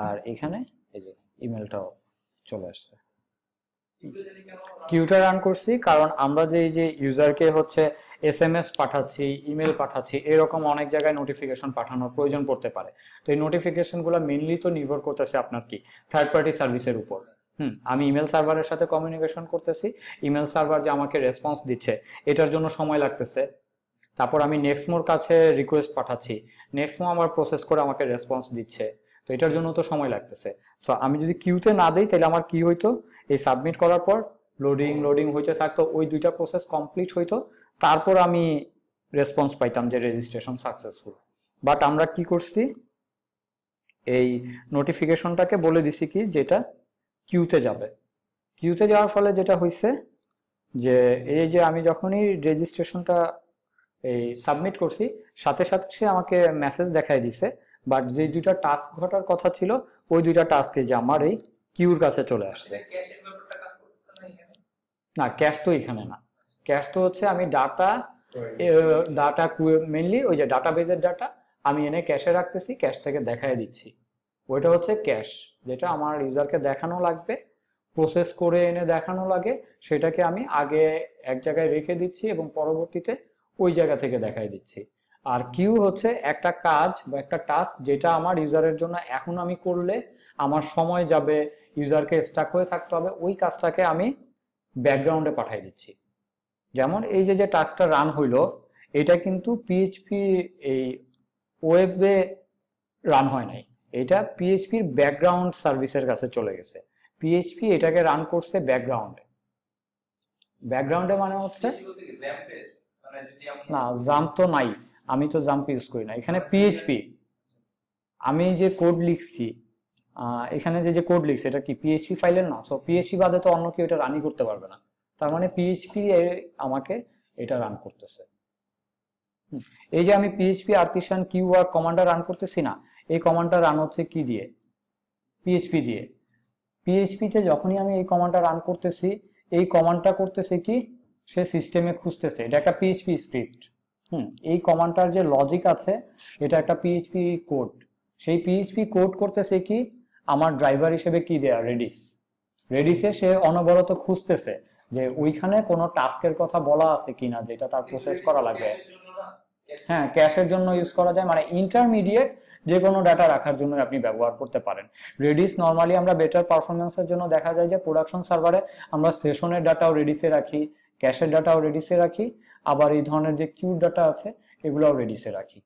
A: আর এখানে এই যে ইমেলটাও চলে আসছে কিউটা রান করছি কারণ আমরা যে এই যে ইউজারকে হচ্ছে এস এম এস পাঠাচ্ছি ইমেল পাঠাচ্ছি এরকম অনেক জায়গায় নোটিফিকেশন পাঠানোর প্রয়োজন পড়তে পারে তো এই নোটিফিকেশনগুলো মেনলি তো নির্ভর করতেছে আপনার কি থার্ড পার্টি সার্ভিসের উপর হুম আমি ইমেল সার্ভারের সাথে কমিউনিকেশন করতেছি ইমেল সার্ভার যে আমাকে রেসপন্স দিচ্ছে এটার জন্য সময় লাগতেছে তারপর আমি মোর কাছে রিকোয়েস্ট পাঠাচ্ছি মো আমার প্রসেস করে আমাকে রেসপন্স দিচ্ছে তো এটার জন্য তো সময় লাগতেছে সো আমি যদি কিউতে না দিই তাহলে আমার কি হইতো এই সাবমিট করার পর লোডিং লোডিং হইতে থাকতো ওই দুইটা প্রসেস কমপ্লিট হইতো তারপর আমি রেসপন্স পাইতাম যে রেজিস্ট্রেশন সাকসেসফুল বাট আমরা কি করছি এই নোটিফিকেশনটাকে বলে দিছি কি যেটা কিউতে যাবে কিউতে যাওয়ার ফলে যেটা হয়েছে যে এই যে আমি যখনই রেজিস্ট্রেশনটা এই সাবমিট করছি সাথে সাথে আমাকে মেসেজ দেখাই দিছে বাট যে দুইটা টাস্ক ঘটার কথা ছিল ওই দুইটা টাস্কে যে আমার এই কিউর কাছে চলে আসছে না ক্যাশ তো এখানে না ক্যাশ তো হচ্ছে আমি ডাটা ডাটা মেনলি ওই যে ডাটাবেজের ডাটা আমি এনে ক্যাশে রাখতেছি ক্যাশ থেকে দেখাই দিচ্ছি ওইটা হচ্ছে ক্যাশ যেটা আমার ইউজারকে দেখানো লাগবে প্রসেস করে এনে দেখানো লাগে সেটাকে আমি আগে এক জায়গায় রেখে দিচ্ছি এবং পরবর্তীতে ওই জায়গা থেকে দেখাই দিচ্ছি আর কিউ হচ্ছে একটা কাজ বা একটা টাস্ক যেটা আমার ইউজারের জন্য এখন আমি করলে আমার সময় যাবে ইউজারকে স্টাক হয়ে থাকতে হবে ওই কাজটাকে আমি ব্যাকগ্রাউন্ডে পাঠিয়ে দিচ্ছি যেমন এই যে যে টাস্কটা রান হইল এটা কিন্তু পিএইচপি এই ওয়েবে রান হয় নাই এটা পিএইচপির ব্যাকগ্রাউন্ড সার্ভিসের কাছে চলে গেছে পিএইচপি এটাকে রান করছে ব্যাকগ্রাউন্ডে ব্যাকগ্রাউন্ডে মানে হচ্ছে
B: মানে না
A: জাম্প তো নাই আমি তো জাম্প ইউজ করি না এখানে পিএইচপি আমি যে কোড লিখছি এখানে যে যে কোড লিখছে এটা কি পিএইচপি ফাইলের না সো পিএইচপি বাদে তো অন্য কেউ এটা রানই করতে পারবে না তার মানে পিএইচপি আমাকে এটা রান করতেছে এই যে আমি পিএইচপি আর্টিসান কিউ আর কমান্ডার রান করতেছি না এই কমান্ডটা রান হচ্ছে কি দিয়ে পিএইচপি দিয়ে পিএইচপিতে যখনই আমি এই কমান্ডটা রান করতেছি এই কমান্ডটা করতেছে কি সে সিস্টেমে খুঁজতেছে এটা একটা পিএইচপি স্ক্রিপ্ট হুম এই কমান্ডটার যে লজিক আছে এটা একটা পিএইচপি কোড সেই পিএইচপি কোড করতেছে কি আমার ড্রাইভার হিসেবে কি দেয়া রেডিস রেডিসে সে অনবরত খুঁজতেছে যে ওইখানে কোনো টাস্কের কথা বলা আছে কিনা যেটা তার প্রসেস করা লাগবে হ্যাঁ ক্যাশের জন্য ইউজ করা যায় মানে ইন্টারমিডিয়েট যে কোনো ডাটা রাখার জন্য আপনি ব্যবহার করতে পারেন রেডিস নর্মালি আমরা বেটার পারফরমেন্সের জন্য দেখা যায় যে প্রোডাকশন সার্ভারে আমরা সেশনের ডাটাও রেডিসে রাখি ক্যাশের ডাটাও রেডিসে রাখি আবার এই ধরনের যে কিউ ডাটা আছে এগুলোও রেডিসে রাখি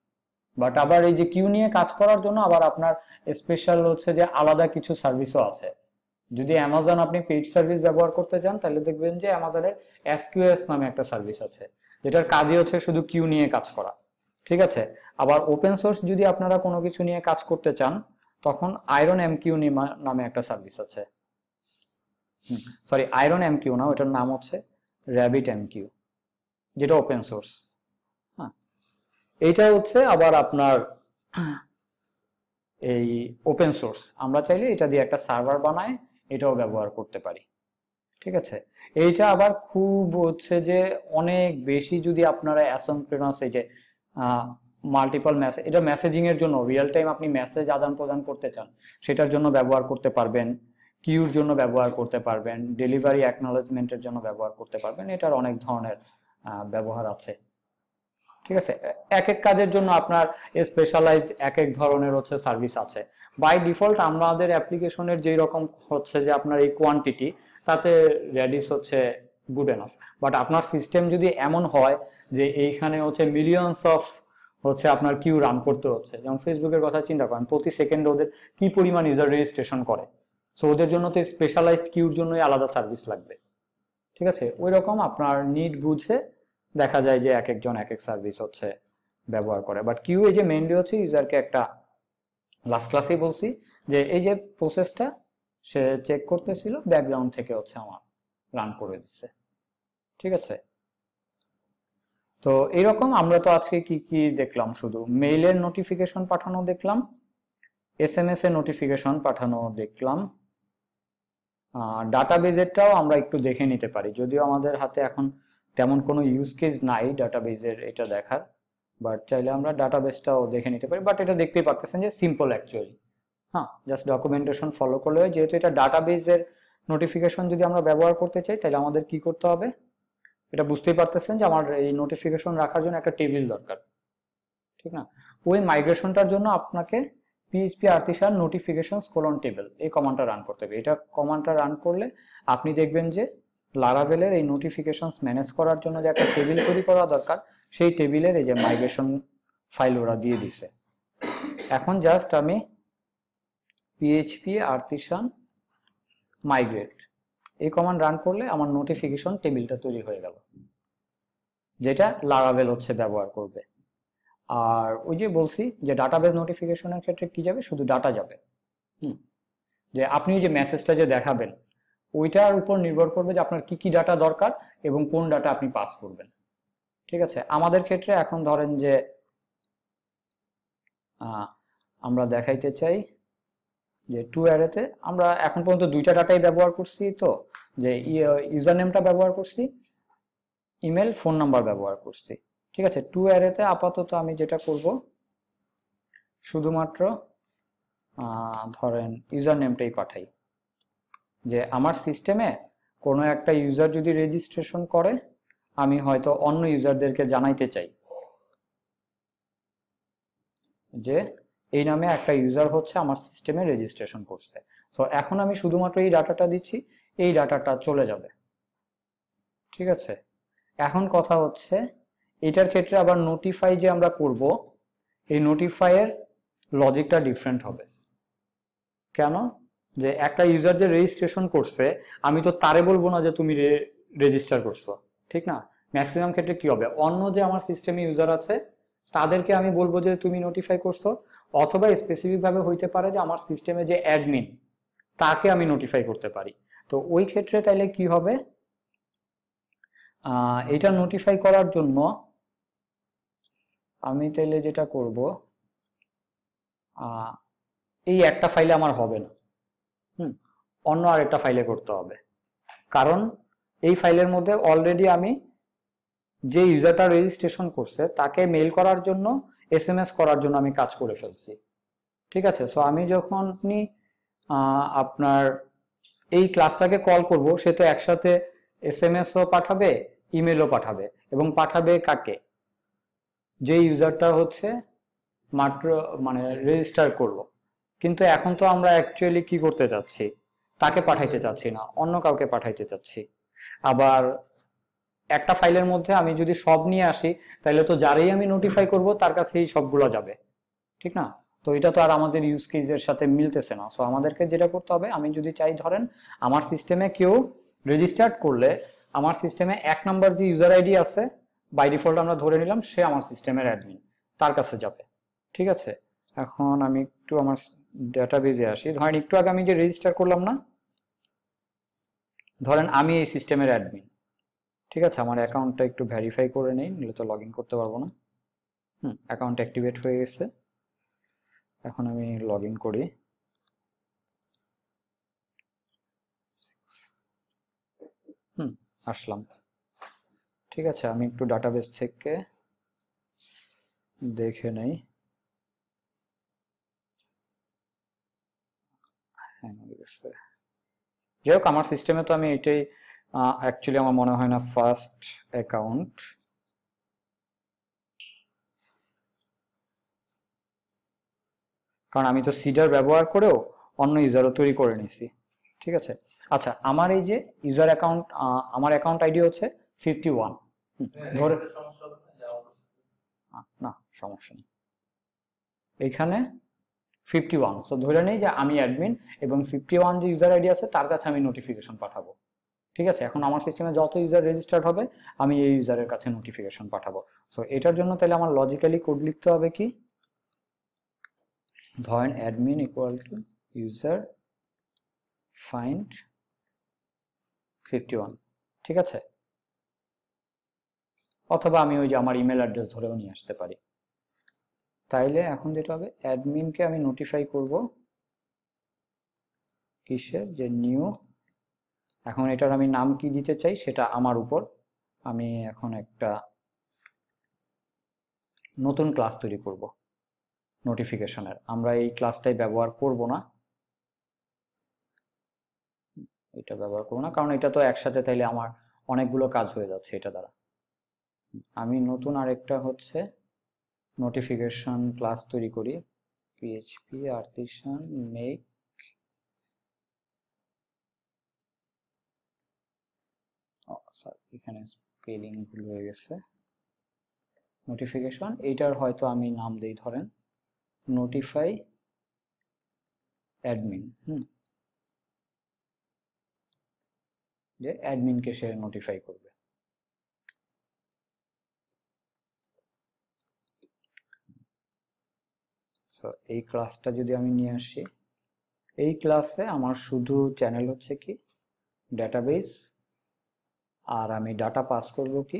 A: বাট আবার এই যে কিউ নিয়ে কাজ করার জন্য আবার আপনার স্পেশাল হচ্ছে যে আলাদা কিছু সার্ভিসও আছে যদি অ্যামাজন আপনি পেইড সার্ভিস ব্যবহার করতে চান তাহলে দেখবেন যে অ্যামাজনের এসকিউএস নামে একটা সার্ভিস আছে যেটার কাজই হচ্ছে শুধু কিউ নিয়ে কাজ করা ঠিক আছে আবার ওপেন সোর্স যদি আপনারা কোনো কিছু নিয়ে কাজ করতে চান তখন আয়রন এমকিউ নামে একটা সার্ভিস আছে সরি আয়রন এমকিউ না ওটার নাম হচ্ছে র্যাবিট এমকিউ যেটা ওপেন সোর্স হ্যাঁ এইটা হচ্ছে আবার আপনার এই ওপেন সোর্স আমরা চাইলে এটা দিয়ে একটা সার্ভার বানায় এটাও ব্যবহার করতে পারি ঠিক আছে এইটা আবার খুব হচ্ছে যে অনেক বেশি যদি আপনারা অ্যাসম্প্রেনাস এই যে মাল্টিপল মেসেজ এটা মেসেজিংয়ের জন্য রিয়েল টাইম আপনি মেসেজ আদান প্রদান করতে চান সেটার জন্য ব্যবহার করতে পারবেন কিউর জন্য ব্যবহার করতে পারবেন ডেলিভারি অ্যাকনোলেজমেন্টের জন্য ব্যবহার করতে পারবেন এটার অনেক ধরনের ব্যবহার আছে ঠিক আছে এক এক কাজের জন্য আপনার স্পেশালাইজ এক এক ধরনের হচ্ছে সার্ভিস আছে বাই ডিফল্ট আমাদের অ্যাপ্লিকেশনের যেই রকম হচ্ছে যে আপনার এই কোয়ান্টিটি তাতে রেডিস হচ্ছে গুড এনাফ বাট আপনার সিস্টেম যদি এমন হয় যে এইখানে হচ্ছে মিলিয়ন অফ হচ্ছে আপনার কিউ রান করতে হচ্ছে যেমন ফেসবুকের কথা চিন্তা করেন প্রতি সেকেন্ড ওদের কি পরিমাণ ইউজার রেজিস্ট্রেশন করে সো ওদের জন্য তো স্পেশালাইজড কিউর জন্যই আলাদা সার্ভিস লাগবে ঠিক আছে ওই রকম আপনার নিড বুঝে দেখা যায় যে এক একজন এক এক সার্ভিস হচ্ছে ব্যবহার করে বাট কিউ এই যে মেইনলি হচ্ছে ইউজারকে একটা লাস্ট ক্লাসেই বলছি যে এই যে প্রসেসটা সে চেক করতেছিল ব্যাকগ্রাউন্ড থেকে হচ্ছে আমার রান করে দিচ্ছে ঠিক আছে তো এরকম আমরা তো আজকে কি কি দেখলাম শুধু মেইলের নোটিফিকেশন পাঠানো দেখলাম এস এম এস এর নোটিফিকেশন পাঠানো দেখলাম ডাটাবেজেরটাও আমরা একটু দেখে নিতে পারি যদিও আমাদের হাতে এখন তেমন কোনো ইউজ কেস নাই ডাটাবেজের এটা দেখার বাট চাইলে আমরা ডাটাবেসটাও দেখে নিতে পারি বাট এটা দেখতেই পারতেছেন যে সিম্পল অ্যাকচুয়ালি হ্যাঁ জাস্ট ডকুমেন্টেশন ফলো করলে যেহেতু এটা ডাটাবেজের নোটিফিকেশন যদি আমরা ব্যবহার করতে চাই তাহলে আমাদের কি করতে হবে এটা বুঝতেই পারতেছেন যে আমার এই নোটিফিকেশন রাখার জন্য একটা টেবিল দরকার ঠিক না ওই মাইগ্রেশনটার জন্য আপনাকে PHP artisan notification colon table এই কমান্ডটা রান করতে হবে এটা কমান্ডটা রান করলে আপনি দেখবেন যে লারাভেলের এই নোটিফিকেশন ম্যানেজ করার জন্য যে একটা টেবিল তৈরি করা দরকার সেই টেবিলের এই যে মাইগ্রেশন ফাইল ওরা দিয়ে দিছে এখন জাস্ট আমি PHP artisan migrate command run করলে আমার নোটিফিকেশন টেবিলটা তৈরি হয়ে গেল যেটা লাগাবেল হচ্ছে ব্যবহার করবে আর ওই যে বলছি যে ডাটাবেস নোটিফিকেশনের ক্ষেত্রে কি যাবে শুধু ডাটা যাবে হুম যে আপনি যে মেসেজটা যে দেখাবেন ওইটার উপর নির্ভর করবে যে আপনার কি কি ডাটা দরকার এবং কোন ডাটা আপনি পাস করবেন ঠিক আছে আমাদের ক্ষেত্রে এখন ধরেন যে আমরা দেখাইতে চাই যে টু অ্যারেতে আমরা এখন পর্যন্ত দুইটা ডাটাই ব্যবহার করছি তো যে ইউজার নেমটা ব্যবহার করছি ইমেল ফোন নাম্বার ব্যবহার করছি ঠিক আছে টু অ্যারেতে আপাতত আমি যেটা করব শুধুমাত্র ধরেন ইউজার নেমটাই পাঠাই যে আমার সিস্টেমে কোনো একটা ইউজার যদি রেজিস্ট্রেশন করে আমি হয়তো অন্য ইউজারদেরকে জানাইতে চাই যে এই নামে একটা ইউজার হচ্ছে আমার সিস্টেমে রেজিস্ট্রেশন করছে সো এখন আমি শুধুমাত্র এই ডাটাটা দিচ্ছি এই ডাটাটা চলে যাবে ঠিক আছে এখন কথা হচ্ছে এটার ক্ষেত্রে আবার নোটিফাই যে আমরা করব এই নোটিফাইয়ের লজিকটা ডিফারেন্ট হবে কেন যে একটা ইউজার যে রেজিস্ট্রেশন করছে আমি তো তারে বলবো না যে তুমি রেজিস্টার করছো ঠিক না ম্যাক্সিমাম ক্ষেত্রে কি হবে অন্য যে আমার সিস্টেমে ইউজার আছে তাদেরকে আমি বলবো যে তুমি নোটিফাই করছো অথবা স্পেসিফিকভাবে হইতে পারে যে আমার সিস্টেমে যে অ্যাডমিন তাকে আমি নোটিফাই করতে পারি তো ওই ক্ষেত্রে তাইলে কি হবে এটা নোটিফাই করার জন্য আমি তাইলে যেটা করব এই একটা ফাইলে আমার হবে না হুম অন্য আর একটা ফাইলে করতে হবে কারণ এই ফাইলের মধ্যে অলরেডি আমি যে ইউজারটা রেজিস্ট্রেশন করছে তাকে মেল করার জন্য এস এম এস করার জন্য আমি কাজ করে ফেলছি ঠিক আছে সো আমি যখন আপনি আপনার এই ক্লাসটাকে কল করব সে তো একসাথে এস এম এসও পাঠাবে ইমেলও পাঠাবে এবং পাঠাবে কাকে যে ইউজারটা হচ্ছে মাত্র মানে রেজিস্টার করব কিন্তু এখন তো আমরা অ্যাকচুয়ালি কি করতে চাচ্ছি তাকে পাঠাইতে চাচ্ছি না অন্য কাউকে পাঠাইতে চাচ্ছি আবার একটা ফাইলের মধ্যে আমি যদি সব নিয়ে আসি তাহলে তো যারাই আমি নোটিফাই করব তার কাছেই সবগুলো যাবে ঠিক না তো এটা তো আর আমাদের ইউজ কেজের সাথে মিলতেছে না সো আমাদেরকে যেটা করতে হবে আমি যদি চাই ধরেন আমার সিস্টেমে কেউ রেজিস্টার্ড করলে আমার সিস্টেমে এক নাম্বার যে ইউজার আইডি আছে বাই ডিফল্ট আমরা ধরে নিলাম সে আমার সিস্টেমের অ্যাডমিন তার কাছে যাবে ঠিক আছে এখন আমি একটু আমার ডাটাবেজে আসি ধরেন একটু আগে আমি যে রেজিস্টার করলাম না ধরেন আমি এই সিস্টেমের অ্যাডমিন ঠিক আছে আমার অ্যাকাউন্টটা একটু ভ্যারিফাই করে নেই নিলে তো লগ করতে পারবো না হুম অ্যাকাউন্ট অ্যাক্টিভেট হয়ে গেছে এখন আমি লগ করি হুম আসলাম ঠিক আছে আমি একটু ডাটাবেস থেকে দেখে নেই হ্যাঁ, যাই হোক আমার সিস্টেমে তো আমি এটাই অ্যাকচুয়ালি আমার মনে হয় না ফার্স্ট অ্যাকাউন্ট কারণ আমি তো সিডার ব্যবহার করেও অন্য ইউজারও তৈরি করে নিছি ঠিক আছে আচ্ছা আমার এই যে ইউজার অ্যাকাউন্ট আমার অ্যাকাউন্ট আইডি হচ্ছে ফিফটি ওয়ান ধরে না সমস্যা নেই এইখানে ফিফটি ওয়ান সো ধরে নেই যে আমি অ্যাডমিন এবং ফিফটি ওয়ান যে ইউজার আইডি আছে তার কাছে আমি নোটিফিকেশন পাঠাবো ঠিক আছে এখন আমার সিস্টেমে যত ইউজার রেজিস্টার্ড হবে আমি এই ইউজারের কাছে নোটিফিকেশন পাঠাবো সো এটার জন্য তাহলে আমার লজিক্যালি কোড লিখতে হবে কি ধরেন admin equal to user find fifty one ঠিক আছে অথবা আমি ওই যে আমার ইমেল অ্যাড্রেস ধরেও নিয়ে আসতে পারি তাইলে এখন যেটা হবে অ্যাডমিনকে আমি নোটিফাই করব কিসের যে নিউ এখন এটার আমি নাম কি দিতে চাই সেটা আমার উপর আমি এখন একটা নতুন ক্লাস তৈরি করব নোটিফিকেশনের আমরা এই ক্লাসটাই ব্যবহার করব না এটা ব্যবহার করব না কারণ এটা তো একসাথে তাইলে আমার অনেকগুলো কাজ হয়ে যাচ্ছে এটা দ্বারা আমি নতুন আরেকটা হচ্ছে নোটিফিকেশন ক্লাস তৈরি করি পিএইচপি আর্টিশন মেক এখানে স্পেলিং ভুল হয়ে গেছে নোটিফিকেশন হয়তো আমি নাম ধরেন নোটিফাই অ্যাডমিন হুম যে অ্যাডমিনকে সে নোটিফাই করবে এই ক্লাসটা যদি আমি নিয়ে আসি এই ক্লাসে আমার শুধু চ্যানেল হচ্ছে কি ডাটাবেস আর আমি ডাটা পাস করব কি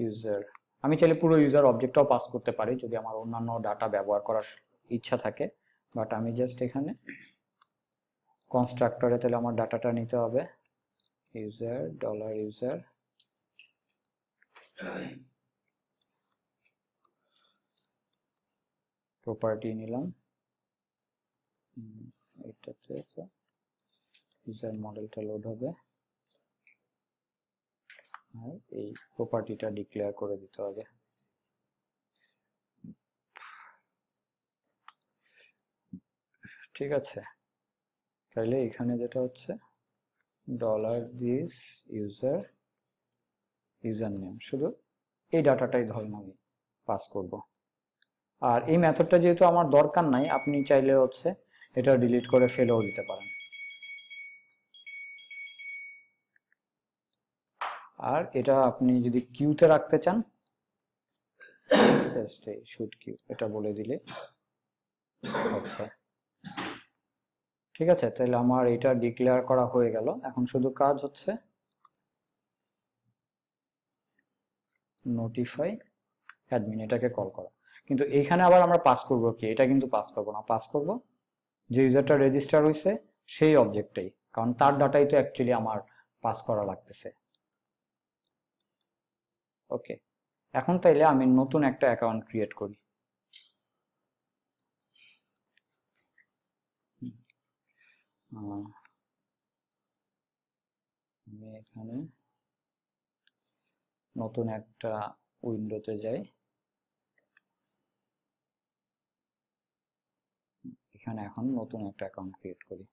A: ইউজার আমি চাইলে পুরো ইউজার অবজেক্টটাও পাস করতে পারি যদি আমার অন্যান্য ডাটা ব্যবহার করার ইচ্ছা থাকে বাট আমি জাস্ট এখানে কনস্ট্রাক্টরে তাহলে আমার ডাটাটা নিতে হবে ইউজার ডলার ইউজার প্রপার্টি নিলাম এটাতে ইউজার মডেলটা লোড হবে এই এই প্রপার্টিটা ডিক্লেয়ার করে দিতে হবে ঠিক আছে তাহলে এখানে যেটা হচ্ছে dollar this user user name শুধু এই ডাটাটাই ধরুন আমি পাস করব আর এই মেথডটা যেহেতু আমার দরকার নাই আপনি চাইলে হচ্ছে এটা ডিলিট করে ফেলেও দিতে পারেন আর এটা আপনি যদি কিউতে রাখতে চান কিউ এটা বলে দিলে আচ্ছা ঠিক আছে তাহলে আমার এটা ডিক্লেয়ার করা হয়ে গেল এখন শুধু কাজ হচ্ছে নোটিফাই অ্যাডমিন এটাকে কল করা কিন্তু এইখানে আবার আমরা পাস করব কি এটা কিন্তু পাস করব না পাস করব যে ইউজারটা রেজিস্টার হয়েছে সেই অবজেক্টটাই কারণ তার ডাটাই তো অ্যাকচুয়ালি আমার পাস করা লাগতেছে ওকে এখন তাইলে আমি নতুন একটা অ্যাকাউন্ট ক্রিয়েট করি আমি এখানে নতুন একটা উইন্ডোতে যাই এখানে এখন নতুন একটা অ্যাকাউন্ট ক্রিয়েট করি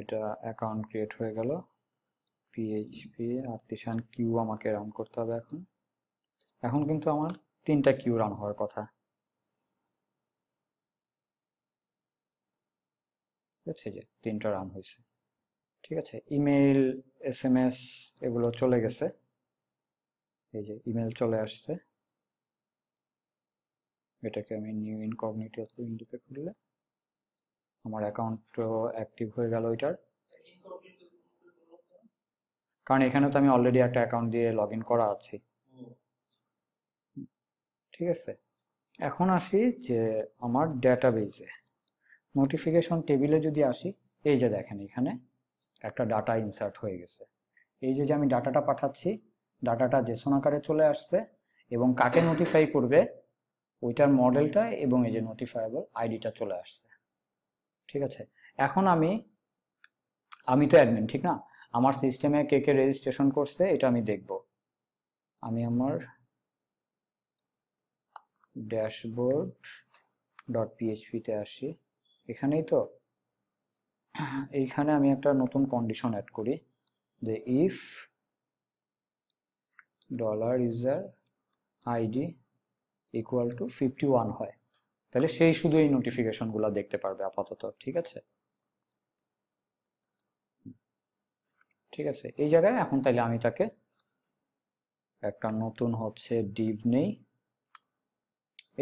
A: এটা অ্যাকাউন্ট ক্রিয়েট হয়ে গেল পিএইচপি আর্টিশান কিউ আমাকে রান করতে হবে এখন এখন কিন্তু আমার তিনটা কিউ রান হওয়ার কথা হচ্ছে যে তিনটা রান হয়েছে ঠিক আছে ইমেল এস এম এস এগুলো চলে গেছে এই যে ইমেল চলে আসছে এটাকে আমি নিউ ইনকগনিটিভ ইন্ডিকেট খুললে আমার অ্যাকাউন্ট অ্যাক্টিভ হয়ে গেল ওইটার কারণ এখানে তো আমি অলরেডি একটা অ্যাকাউন্ট দিয়ে লগ করা আছে ঠিক আছে এখন আসি যে আমার ডেটাবেজে নোটিফিকেশন টেবিলে যদি আসি এই যে দেখেন এখানে একটা ডাটা ইনসার্ট হয়ে গেছে এই যে যে আমি ডাটাটা পাঠাচ্ছি ডাটাটা জেসন আকারে চলে আসছে এবং কাকে নোটিফাই করবে ওইটার মডেলটা এবং এই যে নোটিফাইবল আইডিটা চলে আসছে ঠিক আছে এখন আমি আমি তো অ্যাডমিন ঠিক না আমার সিস্টেমে কে কে রেজিস্ট্রেশন করছে এটা আমি দেখব আমি আমার ড্যাশবোর্ড ডট পিএইচপিতে আসি এখানেই তো এইখানে আমি একটা নতুন কন্ডিশন অ্যাড করি যে if dollar user ID equal to fifty one হয় তাহলে সেই শুধু এই নোটিফিকেশনগুলো দেখতে পারবে আপাতত ঠিক আছে ঠিক আছে এই জায়গায় এখন তাহলে আমি তাকে একটা নতুন হচ্ছে ডিপ নেই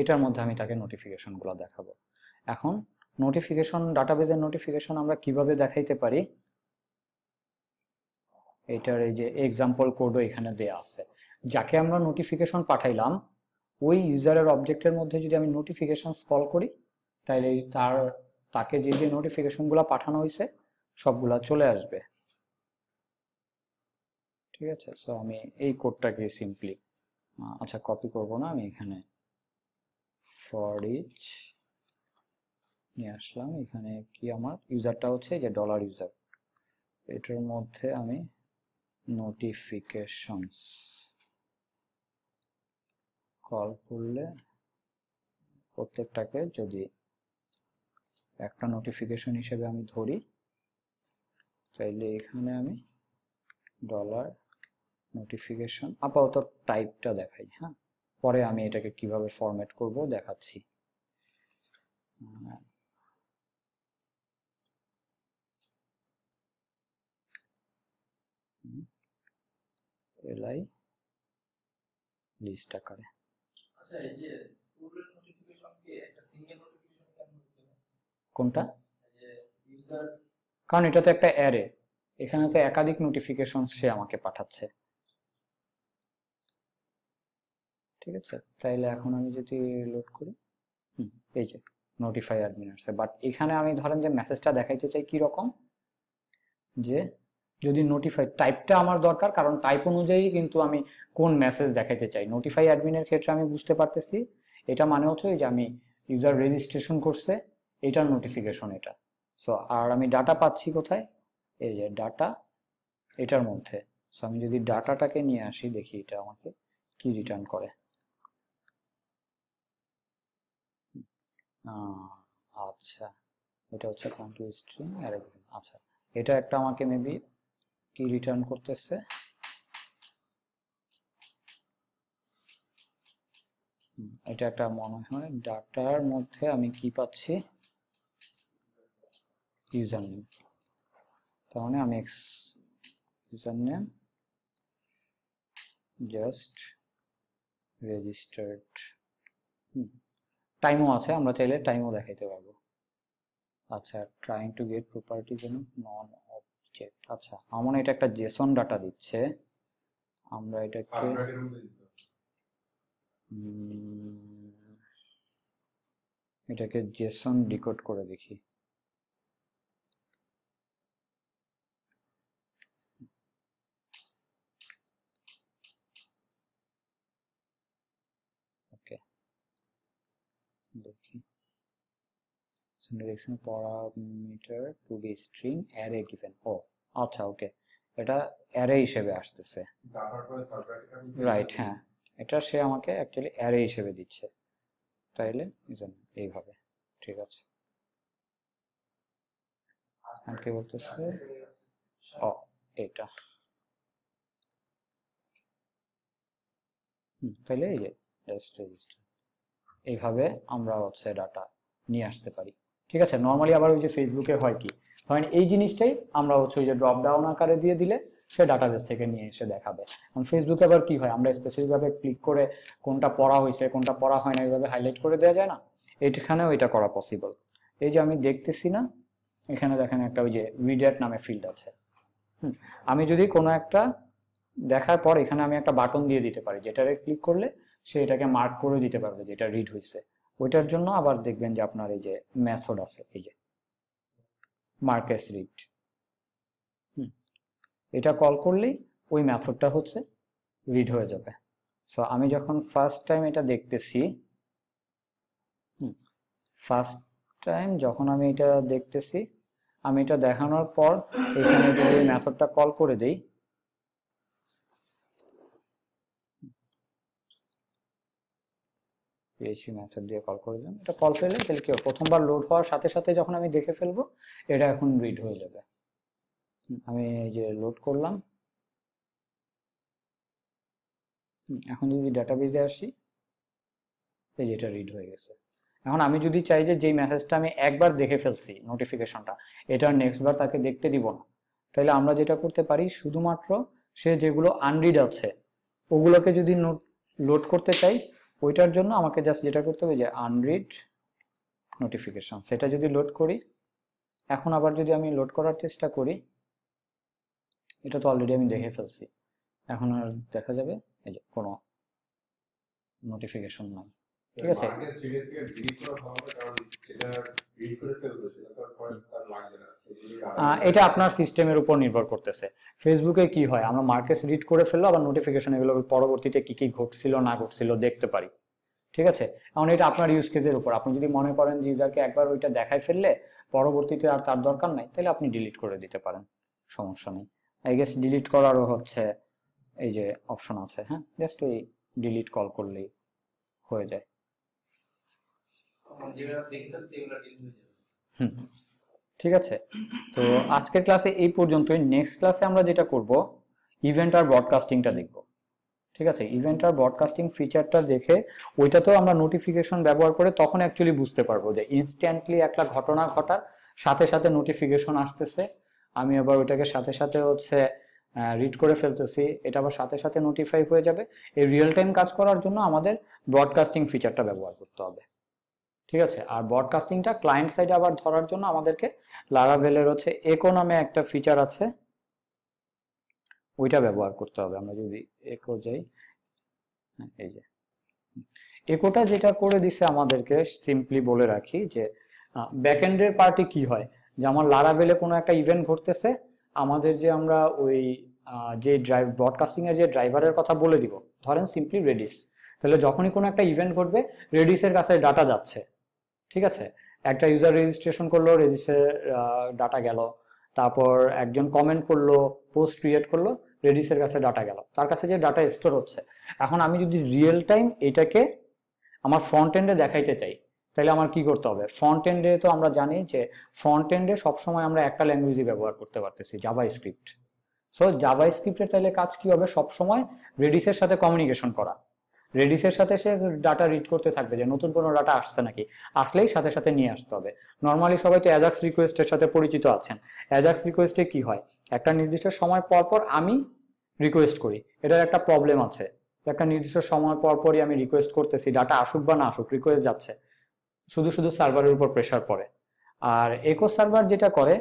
A: এটার মধ্যে আমি তাকে নোটিফিকেশনগুলো দেখাবো এখন নোটিফিকেশন ডাটাবেজের নোটিফিকেশন আমরা কিভাবে দেখাইতে পারি এটার এই যে এক্সাম্পল কোডও এখানে দেয়া আছে যাকে আমরা নোটিফিকেশন পাঠাইলাম ওই ইউজারের অবজেক্টের মধ্যে যদি আমি নোটিফিকেশানস কল করি তাহলে তার তাকে যে যে নোটিফিকেশনগুলো পাঠানো হয়েছে সবগুলা চলে আসবে ঠিক আছে সো আমি এই কোডটাকে সিম্পলি আচ্ছা কপি করব না আমি এখানে ফর ইচ নিয়ে আসলাম এখানে কি আমার ইউজারটা হচ্ছে যে ডলার ইউজার এটার মধ্যে আমি নোটিফিকেশনস কল করলে প্রত্যেকটাকে যদি একটা নোটিফিকেশন হিসেবে আমি ধরি তাইলে এখানে আমি ডলার নোটিফিকেশন আপাতত টাইপটা দেখাই হ্যাঁ পরে আমি এটাকে কিভাবে ফরম্যাট করব দেখাচ্ছি
B: এলাই লিস্ট আকারে
A: কোনটা কারণ এটা তো একটা অ্যারে এখানে তো একাধিক নোটিফিকেশন সে আমাকে পাঠাচ্ছে ঠিক আছে তাইলে এখন আমি যদি লোড করি হুম এই যে নোটিফাই অ্যাডমিনার্সে বাট এখানে আমি ধরেন যে মেসেজটা দেখাইতে চাই কি রকম যে যদি নোটিফাই টাইপটা আমার দরকার কারণ টাইপ অনুযায়ী কিন্তু আমি কোন মেসেজ দেখাতে চাই নোটিফাই অ্যাডমিনের ক্ষেত্রে আমি বুঝতে পারতেছি এটা মানে হচ্ছে যে আমি ইউজার রেজিস্ট্রেশন করছে এটার নোটিফিকেশন এটা সো আর আমি ডাটা পাচ্ছি কোথায় এই যে ডাটা এটার মধ্যে সো আমি যদি ডাটাটাকে নিয়ে আসি দেখি এটা আমাকে কি রিটার্ন করে আচ্ছা এটা হচ্ছে কন্ট্রোল স্ট্রিং আচ্ছা এটা একটা আমাকে মেবি কি রিটার্ন করতেছে এটা একটা মনে হয় ডাটার মধ্যে আমি কি পাচ্ছি ইউজার নেম তাহলে আমি ইউজার নেম জাস্ট রেজিস্টার্ড টাইমও আছে আমরা চাইলে টাইমও দেখাইতে পারবো আচ্ছা ট্রাইং টু গেট প্রপার্টি যেন নন চেক আচ্ছা আমার এটা একটা জেসন ডাটা দিচ্ছে আমরা এটাকে এটাকে জেসন ডিকোড করে দেখি indexing parameter to be string array given ও আচ্ছা ওকে এটা অ্যারে হিসেবে আসতেছে রাইট হ্যাঁ এটা সে আমাকে অ্যাকচুয়ালি অ্যারে হিসেবে দিচ্ছে তাইলে এইভাবে ঠিক আছে আর কি বলতেছে ও এটা তাহলে এই যে এইভাবে আমরা হচ্ছে ডাটা নিয়ে আসতে পারি ঠিক আছে নর্মালি আবার ওই যে ফেসবুকে হয় কি ধরেন এই জিনিসটাই আমরা হচ্ছে ওই যে ড্রপ ডাউন আকারে দিয়ে দিলে সে ডাটাবেস থেকে নিয়ে এসে দেখাবে ফেসবুকে আবার কি হয় আমরা স্পেসিফিকভাবে ক্লিক করে কোনটা পড়া হয়েছে কোনটা পড়া হয় না এইভাবে হাইলাইট করে দেওয়া যায় না এখানেও এটা করা পসিবল এই যে আমি দেখতেছি না এখানে দেখেন একটা ওই যে রিডার নামে ফিল্ড আছে আমি যদি কোনো একটা দেখার পর এখানে আমি একটা বাটন দিয়ে দিতে পারি যেটারে ক্লিক করলে সে এটাকে মার্ক করে দিতে পারবে যেটা রিড হয়েছে ওইটার জন্য আবার দেখবেন যে আপনার এই যে মেথড আছে এই যে মার্কেস রিড এটা কল করলেই ওই মেথডটা হচ্ছে রিড হয়ে যাবে সো আমি যখন ফার্স্ট টাইম এটা দেখতেছি ফার্স্ট টাইম যখন আমি এটা দেখতেছি আমি এটা দেখানোর পর এখানে যদি মেথডটা কল করে দেই পিএইচপি মেথড দিয়ে কল করে দিলাম এটা কল পেলে তাহলে কি প্রথমবার লোড হওয়ার সাথে সাথে যখন আমি দেখে ফেলবো এটা এখন রিড হয়ে যাবে আমি এই যে লোড করলাম এখন যদি ডাটাবেজে আসি এই যে এটা রিড হয়ে গেছে এখন আমি যদি চাই যে যেই মেসেজটা আমি একবার দেখে ফেলছি নোটিফিকেশনটা এটা নেক্সট বার তাকে দেখতে দিব না তাহলে আমরা যেটা করতে পারি শুধুমাত্র সে যেগুলো আনরিড আছে ওগুলোকে যদি লোড করতে চাই ওইটার জন্য আমাকে জাস্ট যেটা করতে হবে যে আনরিড নোটিফিকেশন সেটা যদি লোড করি এখন আবার যদি আমি লোড করার চেষ্টা করি এটা তো অলরেডি আমি দেখে ফেলছি এখন আর দেখা যাবে এই যে কোনো নোটিফিকেশন নয় ঠিক আছে এটা আপনার সিস্টেমের উপর নির্ভর করতেছে ফেসবুকে কি হয় আমরা মার্কেট রিড করে ফেললো আবার নোটিফিকেশন এগুলো পরবর্তীতে কি কি ঘটছিল না ঘটছিল দেখতে পারি ঠিক আছে এখন এটা আপনার ইউজ কেজের উপর আপনি যদি মনে করেন যে ইউজারকে একবার ওইটা দেখাই ফেললে পরবর্তীতে আর তার দরকার নাই তাহলে আপনি ডিলিট করে দিতে পারেন সমস্যা নেই আই গেস ডিলিট করারও হচ্ছে এই যে অপশন আছে হ্যাঁ জাস্ট ওই ডিলিট কল করলেই হয়ে যায় ঠিক আছে তো আজকের ক্লাসে এই পর্যন্তই নেক্সট ক্লাসে আমরা যেটা করব ইভেন্ট আর ব্রডকাস্টিংটা দেখব ঠিক আছে ইভেন্ট আর ব্রডকাস্টিং ফিচারটা দেখে ওইটা তো আমরা নোটিফিকেশন ব্যবহার করে তখন অ্যাকচুয়ালি বুঝতে পারবো যে ইনস্ট্যান্টলি একটা ঘটনা ঘটার সাথে সাথে নোটিফিকেশন আসতেছে আমি আবার ওইটাকে সাথে সাথে হচ্ছে রিড করে ফেলতেছি এটা আবার সাথে সাথে নোটিফাই হয়ে যাবে এই রিয়েল টাইম কাজ করার জন্য আমাদের ব্রডকাস্টিং ফিচারটা ব্যবহার করতে হবে ঠিক আছে আর ব্রডকাস্টিংটা ক্লায়েন্ট সাইডে আবার ধরার জন্য আমাদেরকে লারাভেলের হচ্ছে একো নামে একটা ফিচার আছে ওইটা ব্যবহার করতে হবে আমরা যদি একো যাই হ্যাঁ, এই যে একোটা যেটা করে দিছে আমাদেরকে সিম্পলি বলে রাখি যে ব্যাকএন্ডের পার্টি কি হয় যে আমার লারাভেলে কোনো একটা ইভেন্ট ঘটতেছে আমাদের যে আমরা ওই যে ড্রাইভ ব্রডকাস্টিংয়ের যে ড্রাইভারের কথা বলে দিব ধরেন সিম্পলি রেডিস তাহলে যখনই কোনো একটা ইভেন্ট ঘটবে রেডিসের কাছে ডাটা যাচ্ছে ঠিক আছে একটা ইউজার রেজিস্ট্রেশন করলো রেজিস্টার ডাটা গেল তারপর একজন কমেন্ট করলো পোস্ট ক্রিয়েট করলো রেডিসের কাছে ডাটা গেল তার কাছে যে ডাটা স্টোর হচ্ছে এখন আমি যদি রিয়েল টাইম এটাকে আমার ফ্রন্ট এন্ডে দেখাইতে চাই তাহলে আমার কি করতে হবে ফ্রন্ট এন্ডে তো আমরা জানি যে ফ্রন্ট এন্ডে সবসময় আমরা একটা ল্যাঙ্গুয়েজই ব্যবহার করতে পারতেছি জাভা স্ক্রিপ্ট সো জাভা স্ক্রিপ্টের তাহলে কাজ কি হবে সবসময় রেডিসের সাথে কমিউনিকেশন করা রেডিসের সাথে সে ডাটা রিড করতে থাকবে যে নতুন কোনো ডাটা আসছে নাকি আসলেই সাথে সাথে নিয়ে আসতে হবে নর্মালি সবাই তো অ্যাজাক্স রিকোয়েস্টের সাথে পরিচিত আছেন অ্যাজাক্স রিকোয়েস্টে কি হয় একটা নির্দিষ্ট সময় পর পর আমি রিকোয়েস্ট করি এটার একটা প্রবলেম আছে একটা নির্দিষ্ট সময় পর পরই আমি রিকোয়েস্ট করতেছি ডাটা আসুক বা না আসুক রিকোয়েস্ট যাচ্ছে শুধু শুধু সার্ভারের উপর প্রেশার পড়ে আর একো সার্ভার যেটা করে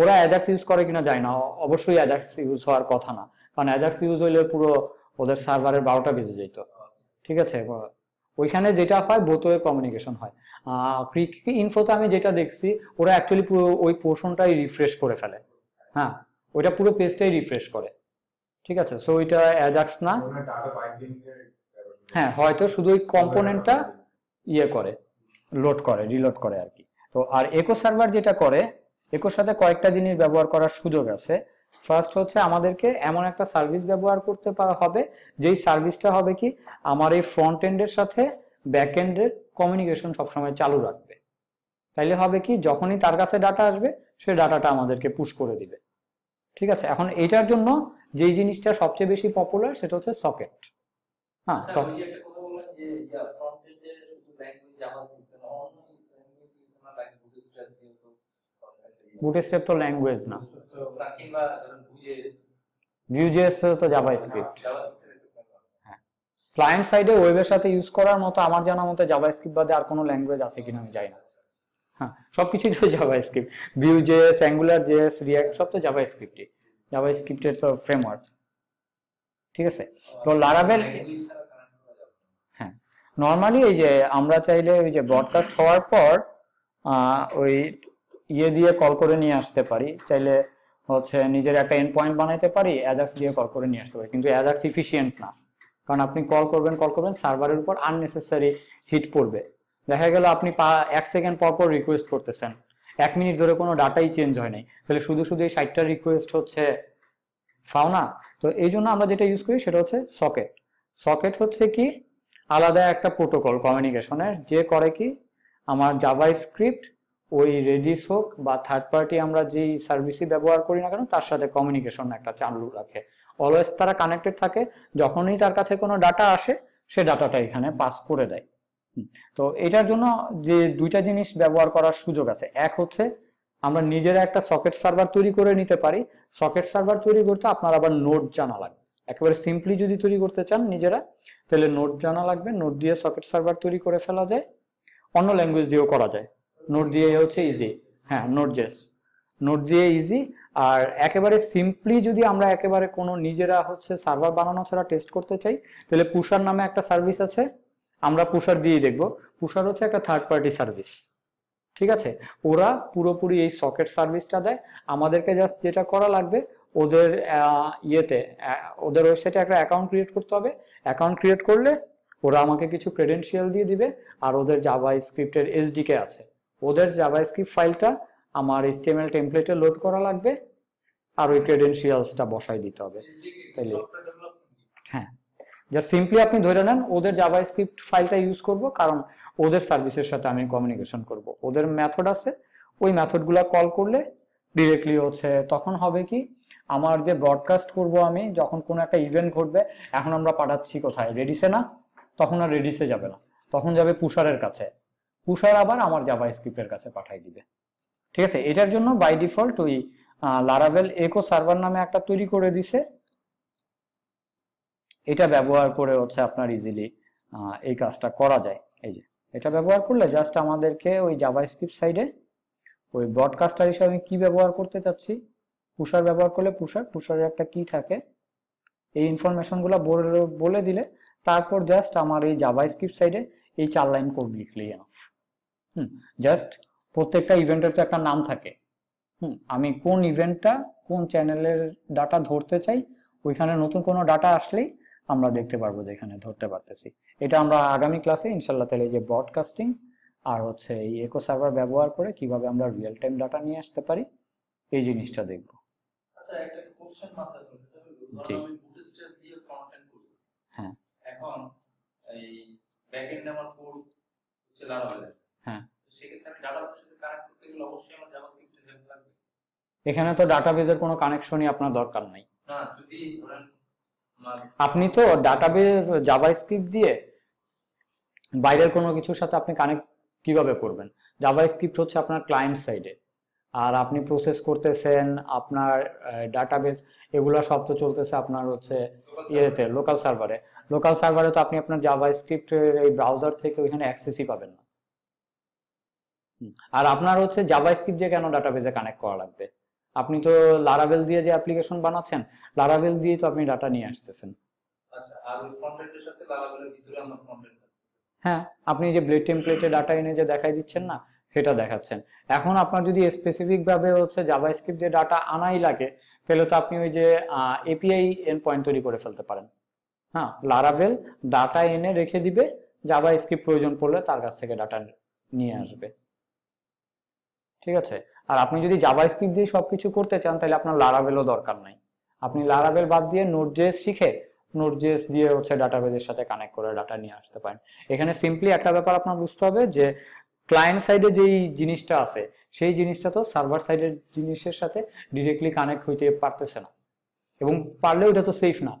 A: ওরা অ্যাজাক্স ইউজ করে কিনা যায় না অবশ্যই অ্যাজাক্স ইউজ হওয়ার কথা না কারণ অ্যাজাক্স ইউজ হইলে পুরো ওদের সার্ভারের বারোটা বেজে যেত ঠিক আছে ওইখানে যেটা হয় বোতয়ে কমিউনিকেশন হয় ক্রিক ইনফোতে আমি যেটা দেখছি ওরা অ্যাকচুয়ালি পুরো ওই পোর্শনটাই রিফ্রেশ করে ফেলে হ্যাঁ ওইটা পুরো পেজটাই রিফ্রেশ করে ঠিক আছে সো ওইটা অ্যাজাক্স না হ্যাঁ হয়তো শুধু ওই কম্পোনেন্টটা ইয়ে করে লোড করে রিলোড করে আর কি তো আর একো সার্ভার যেটা করে একোর সাথে কয়েকটা জিনিস ব্যবহার করার সুযোগ আছে ফার্স্ট হচ্ছে আমাদেরকে এমন একটা সার্ভিস ব্যবহার করতে হবে যেই সার্ভিসটা হবে কি আমার এই ফ্রন্ট এন্ডের সাথে ব্যাক এন্ডের কমিউনিকেশন সবসময় চালু রাখবে তাইলে হবে কি যখনই তার কাছে ডাটা আসবে সে ডাটাটা আমাদেরকে পুশ করে দিবে ঠিক আছে এখন এটার জন্য যেই জিনিসটা সবচেয়ে বেশি পপুলার সেটা হচ্ছে সকেট হ্যাঁ বুটেস্টেপ তো ল্যাঙ্গুয়েজ না কিংবা ভিউজেএস তো জাভাস্ক্রিপ্ট ক্লায়েন্ট সাইডে ওয়েবের সাথে ইউজ করার মতো আমার জানা মতে জাভাস্ক্রিপ্ট বাদে আর কোনো ল্যাঙ্গুয়েজ আছে কিনা আমি জানি না হ্যাঁ সবকিছুই তো Vue JS Angular JS React সব তো জাভাস্ক্রিপ্টই জাভাস্ক্রিপ্টের তো ফ্রেমওয়ার্ক ঠিক আছে তো লারাভেল হ্যাঁ নর্মালি এই যে আমরা চাইলে ওই যে ব্রডকাস্ট হওয়ার পর ওই ইয়ে দিয়ে কল করে নিয়ে আসতে পারি চাইলে হচ্ছে নিজের একটা এন্ড পয়েন্ট বানাইতে পারি অ্যাজাক্স দিয়ে কল করে নিয়ে আসতে পারি কিন্তু অ্যাজাক্স ইফিসিয়েন্ট না কারণ আপনি কল করবেন কল করবেন সার্ভারের উপর আননেসেসারি হিট পড়বে দেখা গেল আপনি এক সেকেন্ড পর পর রিকোয়েস্ট করতেছেন এক মিনিট ধরে কোনো ডাটাই চেঞ্জ হয় নাই তাহলে শুধু শুধু এই ষাটটা রিকোয়েস্ট হচ্ছে ফাও না তো এই জন্য আমরা যেটা ইউজ করি সেটা হচ্ছে সকেট সকেট হচ্ছে কি আলাদা একটা প্রোটোকল কমিউনিকেশনের যে করে কি আমার জাভা স্ক্রিপ্ট ওই রেডিস হোক বা থার্ড পার্টি আমরা যেই সার্ভিসই ব্যবহার করি না কেন তার সাথে কমিউনিকেশন একটা চালু রাখে অলওয়েজ তারা কানেক্টেড থাকে যখনই তার কাছে কোনো ডাটা আসে সে ডাটাটা এখানে পাস করে দেয় তো এটার জন্য যে দুইটা জিনিস ব্যবহার করার সুযোগ আছে এক হচ্ছে আমরা নিজেরা একটা সকেট সার্ভার তৈরি করে নিতে পারি সকেট সার্ভার তৈরি করতে আপনার আবার নোট জানা লাগবে একেবারে সিম্পলি যদি তৈরি করতে চান নিজেরা তাহলে নোট জানা লাগবে নোট দিয়ে সকেট সার্ভার তৈরি করে ফেলা যায় অন্য ল্যাঙ্গুয়েজ দিয়েও করা যায় নোট দিয়ে হচ্ছে ইজি হ্যাঁ নোট জেস নোট দিয়ে ইজি আর একেবারে সিম্পলি যদি আমরা একেবারে কোনো নিজেরা হচ্ছে সার্ভার বানানো ছাড়া টেস্ট করতে চাই তাহলে পুষার নামে একটা সার্ভিস আছে আমরা পুষার দিয়ে দেখব পুষার হচ্ছে একটা থার্ড পার্টি সার্ভিস ঠিক আছে ওরা পুরোপুরি এই সকেট সার্ভিসটা দেয় আমাদেরকে জাস্ট যেটা করা লাগবে ওদের ইয়েতে ওদের ওয়েবসাইটে একটা অ্যাকাউন্ট ক্রিয়েট করতে হবে অ্যাকাউন্ট ক্রিয়েট করলে ওরা আমাকে কিছু ক্রেডেন্সিয়াল দিয়ে দিবে আর ওদের জাভা স্ক্রিপ্টের এসডিকে আছে ওদের জাভাস্ক্রিপ্ট ফাইলটা আমার এইচটিএমএল টেমপ্লেটে লোড করা লাগবে আর ওই ক্রেডেনশিয়ালসটা বসাই দিতে হবে তাইলে হ্যাঁ যা সিম্পলি আপনি ধরে নেন ওদের জাভাস্ক্রিপ্ট ফাইলটা ইউজ করব কারণ ওদের সার্ভিসের সাথে আমি কমিউনিকেশন করব ওদের মেথড আছে ওই মেথডগুলো কল করলে ডিরেক্টলি হচ্ছে তখন হবে কি আমার যে ব্রডকাস্ট করব আমি যখন কোনো একটা ইভেন্ট ঘটবে এখন আমরা পাঠাচ্ছি কোথায় রেডিসে না তখন আর রেডিসে যাবে না তখন যাবে পুষারের কাছে পুষার আবার আমার জাভা স্ক্রিপ্টের কাছে পাঠাই দিবে ঠিক আছে এটার জন্য বাই ডিফল্ট ওই লারাভেল একো সার্ভার নামে একটা তৈরি করে দিছে এটা ব্যবহার করে হচ্ছে আপনার ইজিলি এই কাজটা করা যায় এই যে এটা ব্যবহার করলে জাস্ট আমাদেরকে ওই জাভা স্ক্রিপ্ট সাইডে ওই ব্রডকাস্টার হিসাবে কি ব্যবহার করতে চাচ্ছি পুষার ব্যবহার করলে পুষার পুষারের একটা কি থাকে এই ইনফরমেশনগুলো বলে দিলে তারপর জাস্ট আমার এই জাভা স্ক্রিপ্ট সাইডে এই চার লাইন কোড লিখলেই হুম জাস্ট প্রত্যেকটা ইভেন্টের তো একটা নাম থাকে হুম আমি কোন ইভেন্টটা কোন চ্যানেলের ডাটা ধরতে চাই ওইখানে নতুন কোনো ডাটা আসলেই আমরা দেখতে পারবো যেখানে ধরতে পারতেছি এটা আমরা আগামী ক্লাসে ইনশাল্লাহ তাহলে যে ব্রডকাস্টিং আর হচ্ছে এই একো সার্ভার ব্যবহার করে কিভাবে আমরা রিয়েল টাইম ডাটা নিয়ে আসতে পারি এই জিনিসটা দেখব
B: আচ্ছা একটা কোশ্চেন মাথায় আমি বুটস্ট্র্যাপ দিয়ে কন্টেন্ট করছি হ্যাঁ এখন এই
A: ব্যাকএন্ড আমার কোড চালানো লারাভেল হ্যাঁ এখানে তো বেজের কোনো কানেকশনই আপনার দরকার নাই
B: আপনি তো
A: ডাটা আপনি তো ডাটাবেজ জাভাস্ক্রিপ্ট দিয়ে বাইরের কোনো কিছুর সাথে আপনি কানেক্ট কিভাবে করবেন জাভাস্ক্রিপ্ট হচ্ছে আপনার ক্লায়েন্ট সাইডে আর আপনি প্রসেস করতেছেন আপনার ডাটাবেজ এগুলো সব তো চলতেছে আপনার হচ্ছে ইয়েতে লোকাল সার্ভারে লোকাল সার্ভারে তো আপনি আপনার জাভাস্ক্রিপ্টের এই ব্রাউজার থেকে ওইখানে অ্যাক্সেসই পাবেন না আর আপনার হচ্ছে জাভা স্ক্রিপ্ট দিয়ে কেন ডাটাবেজে কানেক্ট করা লাগবে আপনি তো লারাভেল দিয়ে যে অ্যাপ্লিকেশন বানাচ্ছেন লারাভেল দিয়ে তো আপনি ডাটা নিয়ে আসতেছেন আচ্ছা, হ্যাঁ আপনি যে ব্লেড টেমপ্লেটে ডাটা এনে যে দেখাই দিচ্ছেন না সেটা দেখাচ্ছেন এখন আপনার যদি স্পেসিফিক ভাবে হচ্ছে জাভা স্ক্রিপ্ট দিয়ে ডাটা আনাই লাগে তাহলে তো আপনি ওই যে এপিআই এন পয়েন্ট তৈরি করে ফেলতে পারেন হ্যাঁ লারাভেল ডাটা এনে রেখে দিবে জাভা স্ক্রিপ্ট প্রয়োজন পড়লে তার কাছ থেকে ডাটা নিয়ে আসবে ঠিক আছে আর আপনি যদি জাবা স্ক্রিপ্ট দিয়ে সবকিছু করতে চান তাহলে আপনার লারাভেলও দরকার নাই আপনি লারাভেল বাদ দিয়ে নোট শিখে নোট দিয়ে হচ্ছে ডাটাবেজের সাথে কানেক্ট করে ডাটা নিয়ে আসতে পারেন এখানে সিম্পলি একটা ব্যাপার আপনার বুঝতে হবে যে ক্লায়েন্ট সাইডে যেই জিনিসটা আছে সেই জিনিসটা তো সার্ভার সাইডের জিনিসের সাথে ডিরেক্টলি কানেক্ট হইতে পারতেছে না এবং পারলেও এটা তো সেফ না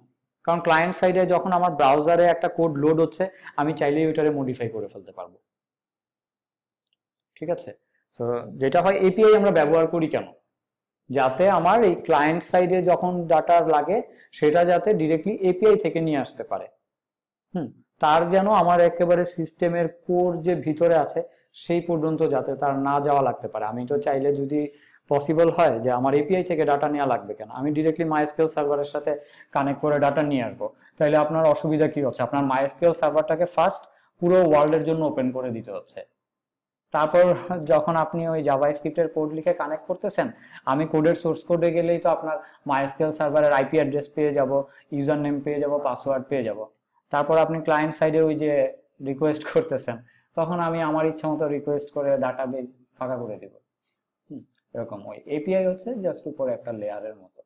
A: কারণ ক্লায়েন্ট সাইডে যখন আমার ব্রাউজারে একটা কোড লোড হচ্ছে আমি চাইলেই ওইটারে মডিফাই করে ফেলতে পারবো ঠিক আছে তো যেটা হয় এপিআই আমরা ব্যবহার করি কেন যাতে আমার এই ক্লায়েন্ট সাইডে যখন ডাটা লাগে সেটা যাতে ডিরেক্টলি এপিআই থেকে নিয়ে আসতে পারে হুম তার যেন আমার একেবারে সিস্টেমের কোর যে ভিতরে আছে সেই পর্যন্ত যাতে তার না যাওয়া লাগতে পারে আমি তো চাইলে যদি পসিবল হয় যে আমার এপিআই থেকে ডাটা নেওয়া লাগবে কেন আমি ডিরেক্টলি মাইস্কেল সার্ভারের সাথে কানেক্ট করে ডাটা নিয়ে আসবো তাহলে আপনার অসুবিধা কি হচ্ছে আপনার মাইস্কেল সার্ভারটাকে ফার্স্ট পুরো ওয়ার্ল্ডের জন্য ওপেন করে দিতে হচ্ছে তারপর যখন আপনি ওই জাভা স্ক্রিপ্টের কোড লিখে কানেক্ট করতেছেন আমি কোডের সোর্স কোডে গেলেই তো আপনার মাইস্কেল সার্ভারের আইপি অ্যাড্রেস পেয়ে যাব ইউজার নেম পেয়ে যাব পাসওয়ার্ড পেয়ে যাব তারপর আপনি ক্লায়েন্ট সাইডে ওই যে রিকোয়েস্ট করতেছেন তখন আমি আমার ইচ্ছা মতো রিকোয়েস্ট করে ডাটা বেস ফাঁকা করে দেব এরকম ওই এপিআই হচ্ছে জাস্ট উপরে একটা লেয়ারের মতো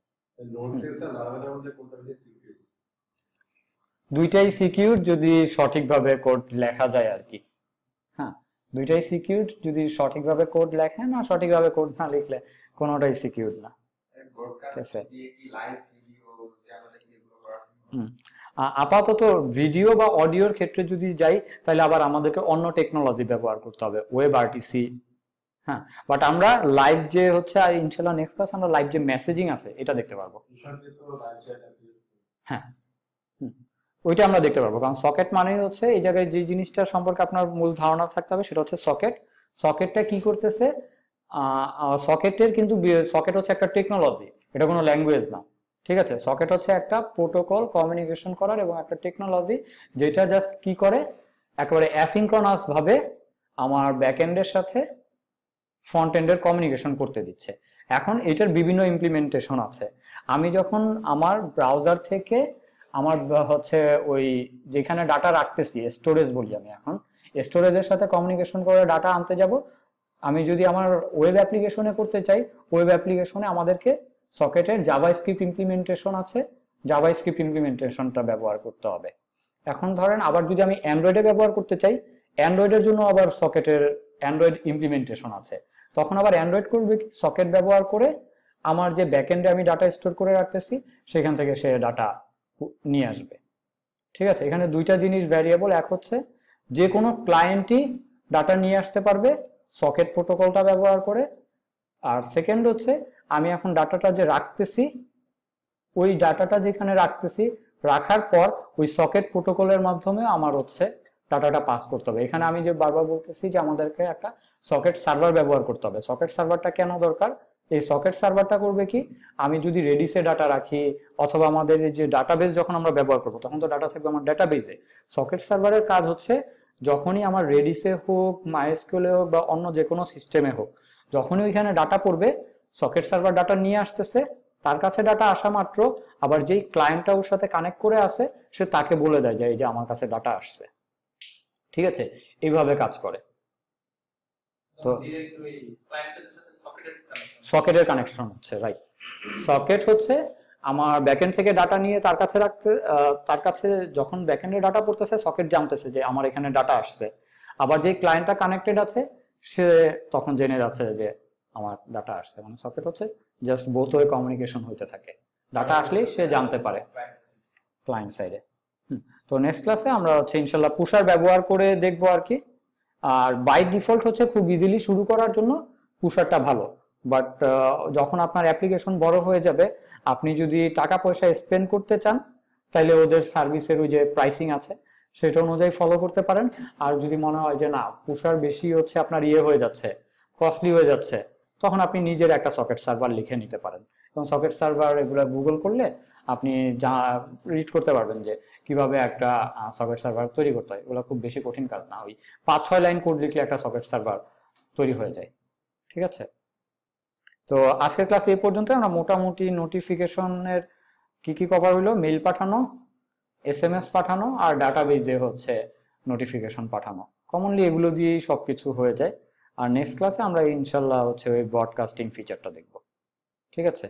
A: দুইটাই সিকিউর যদি সঠিকভাবে কোড লেখা যায় আর কি দুইটাই সিকিউর যদি সঠিকভাবে কোড লেখেন আর সঠিকভাবে কোড না লিখলে কোনোটাই সিকিউর না আপাতত ভিডিও বা অডিওর ক্ষেত্রে যদি যাই তাহলে আবার আমাদেরকে অন্য টেকনোলজি ব্যবহার করতে হবে ওয়েব আরটিসি হ্যাঁ বাট আমরা লাইভ যে হচ্ছে ইনশাল্লাহ নেক্সট ক্লাস আমরা লাইভ যে মেসেজিং আছে এটা দেখতে পারবো হ্যাঁ ওইটা আমরা দেখতে পারবো কারণ সকেট মানে হচ্ছে এই জায়গায় যে জিনিসটা সম্পর্কে আপনার মূল ধারণা থাকতে হবে সেটা হচ্ছে সকেট সকেটটা কি করতেছে সকেটের কিন্তু সকেট হচ্ছে একটা টেকনোলজি এটা কোনো ল্যাঙ্গুয়েজ না ঠিক আছে সকেট হচ্ছে একটা প্রোটোকল কমিউনিকেশন করার এবং একটা টেকনোলজি যেটা জাস্ট কি করে একেবারে অ্যাসিনক্রনাস ভাবে আমার ব্যাকএন্ডের সাথে ফ্রন্ট এন্ডের কমিউনিকেশন করতে দিচ্ছে এখন এটার বিভিন্ন ইমপ্লিমেন্টেশন আছে আমি যখন আমার ব্রাউজার থেকে আমার হচ্ছে ওই যেখানে ডাটা রাখতেছি স্টোরেজ বলি আমি এখন স্টোরেজের সাথে কমিউনিকেশন করে ডাটা আনতে যাব আমি যদি আমার ওয়েব অ্যাপ্লিকেশনে করতে চাই ওয়েব অ্যাপ্লিকেশনে আমাদেরকে সকেটের জাভা স্ক্রিপ্ট ইমপ্লিমেন্টেশন আছে জাভা স্ক্রিপ্ট ইমপ্লিমেন্টেশনটা ব্যবহার করতে হবে এখন ধরেন আবার যদি আমি অ্যান্ড্রয়েডে ব্যবহার করতে চাই অ্যান্ড্রয়েডের জন্য আবার সকেটের অ্যান্ড্রয়েড ইমপ্লিমেন্টেশন আছে তখন আবার অ্যান্ড্রয়েড করবে কি সকেট ব্যবহার করে আমার যে ব্যাকএন্ডে আমি ডাটা স্টোর করে রাখতেছি সেখান থেকে সে ডাটা নিয়ে আসবে ঠিক আছে এখানে দুইটা জিনিস ভ্যারিয়েবল এক হচ্ছে যে কোনো ক্লায়েন্টই ডাটা নিয়ে আসতে পারবে সকেট প্রোটোকলটা ব্যবহার করে আর সেকেন্ড হচ্ছে আমি এখন ডাটাটা যে রাখতেছি ওই ডাটাটা যেখানে রাখতেছি রাখার পর ওই সকেট প্রোটোকলের মাধ্যমে আমার হচ্ছে ডাটাটা পাস করতে হবে এখানে আমি যে বারবার বলতেছি যে আমাদেরকে একটা সকেট সার্ভার ব্যবহার করতে হবে সকেট সার্ভারটা কেন দরকার এই সকেট সার্ভারটা করবে কি আমি যদি রেডিসে ডাটা রাখি অথবা আমাদের যে ডাটাবেস যখন আমরা ব্যবহার করবো তখন তো ডাটা থাকবে আমার ডাটাবেসে সকেট সার্ভারের কাজ হচ্ছে যখনই আমার রেডিসে হোক মাইস্কুলে হোক বা অন্য যে কোনো সিস্টেমে হোক যখনই ওইখানে ডাটা পড়বে সকেট সার্ভার ডাটা নিয়ে আসতেছে তার কাছে ডাটা আসা মাত্র আবার যেই ক্লায়েন্টটা ওর সাথে কানেক্ট করে আসে সে তাকে বলে দেয় যে এই যে আমার কাছে ডাটা আসছে ঠিক আছে এইভাবে কাজ করে তো সকেটের কানেকশন হচ্ছে রাইট সকেট হচ্ছে আমার ব্যাকএন্ড থেকে ডাটা নিয়ে তার কাছে রাখতে তার কাছে যখন ব্যাকএন্ডে ডাটা পড়তেছে সকেট জানতেছে যে আমার এখানে ডাটা আসছে আবার যে ক্লায়েন্টটা কানেক্টেড আছে সে তখন জেনে যাচ্ছে যে আমার ডাটা আসছে মানে সকেট হচ্ছে জাস্ট বোথ ওয়ে কমিউনিকেশন হইতে থাকে ডাটা আসলেই সে জানতে পারে ক্লায়েন্ট সাইডে তো নেক্সট ক্লাসে আমরা হচ্ছে ইনশাল্লাহ পুষার ব্যবহার করে দেখবো আর কি আর বাই ডিফল্ট হচ্ছে খুব ইজিলি শুরু করার জন্য পুষারটা ভালো বাট uh, যখন আপনার অ্যাপ্লিকেশন বড় হয়ে যাবে আপনি যদি টাকা পয়সা স্পেন্ড করতে চান তাহলে ওদের সার্ভিসের ওই যে প্রাইসিং আছে সেটা অনুযায়ী ফলো করতে পারেন আর যদি মনে হয় যে না পুষার বেশি হচ্ছে আপনার ইয়ে হয়ে যাচ্ছে কস্টলি হয়ে যাচ্ছে তখন আপনি নিজের একটা সকেট সার্ভার লিখে নিতে পারেন এবং সকেট সার্ভার এগুলো গুগল করলে আপনি যা রিড করতে পারবেন যে কিভাবে একটা সকেট সার্ভার তৈরি করতে হয় ওগুলো খুব বেশি কঠিন কাজ না ওই পাঁচ ছয় লাইন কোড লিখলে একটা সকেট সার্ভার তৈরি হয়ে যায় ঠিক আছে তো আজকের ক্লাস এই পর্যন্ত আমরা মোটামুটি নোটিফিকেশনের কি কি কভার হইলো মেইল পাঠানো এস এম এস পাঠানো আর বেজে হচ্ছে নোটিফিকেশন পাঠানো কমনলি এগুলো দিয়েই সব কিছু হয়ে যায় আর নেক্সট ক্লাসে আমরা ইনশাল্লাহ হচ্ছে ওই ব্রডকাস্টিং ফিচারটা দেখব ঠিক আছে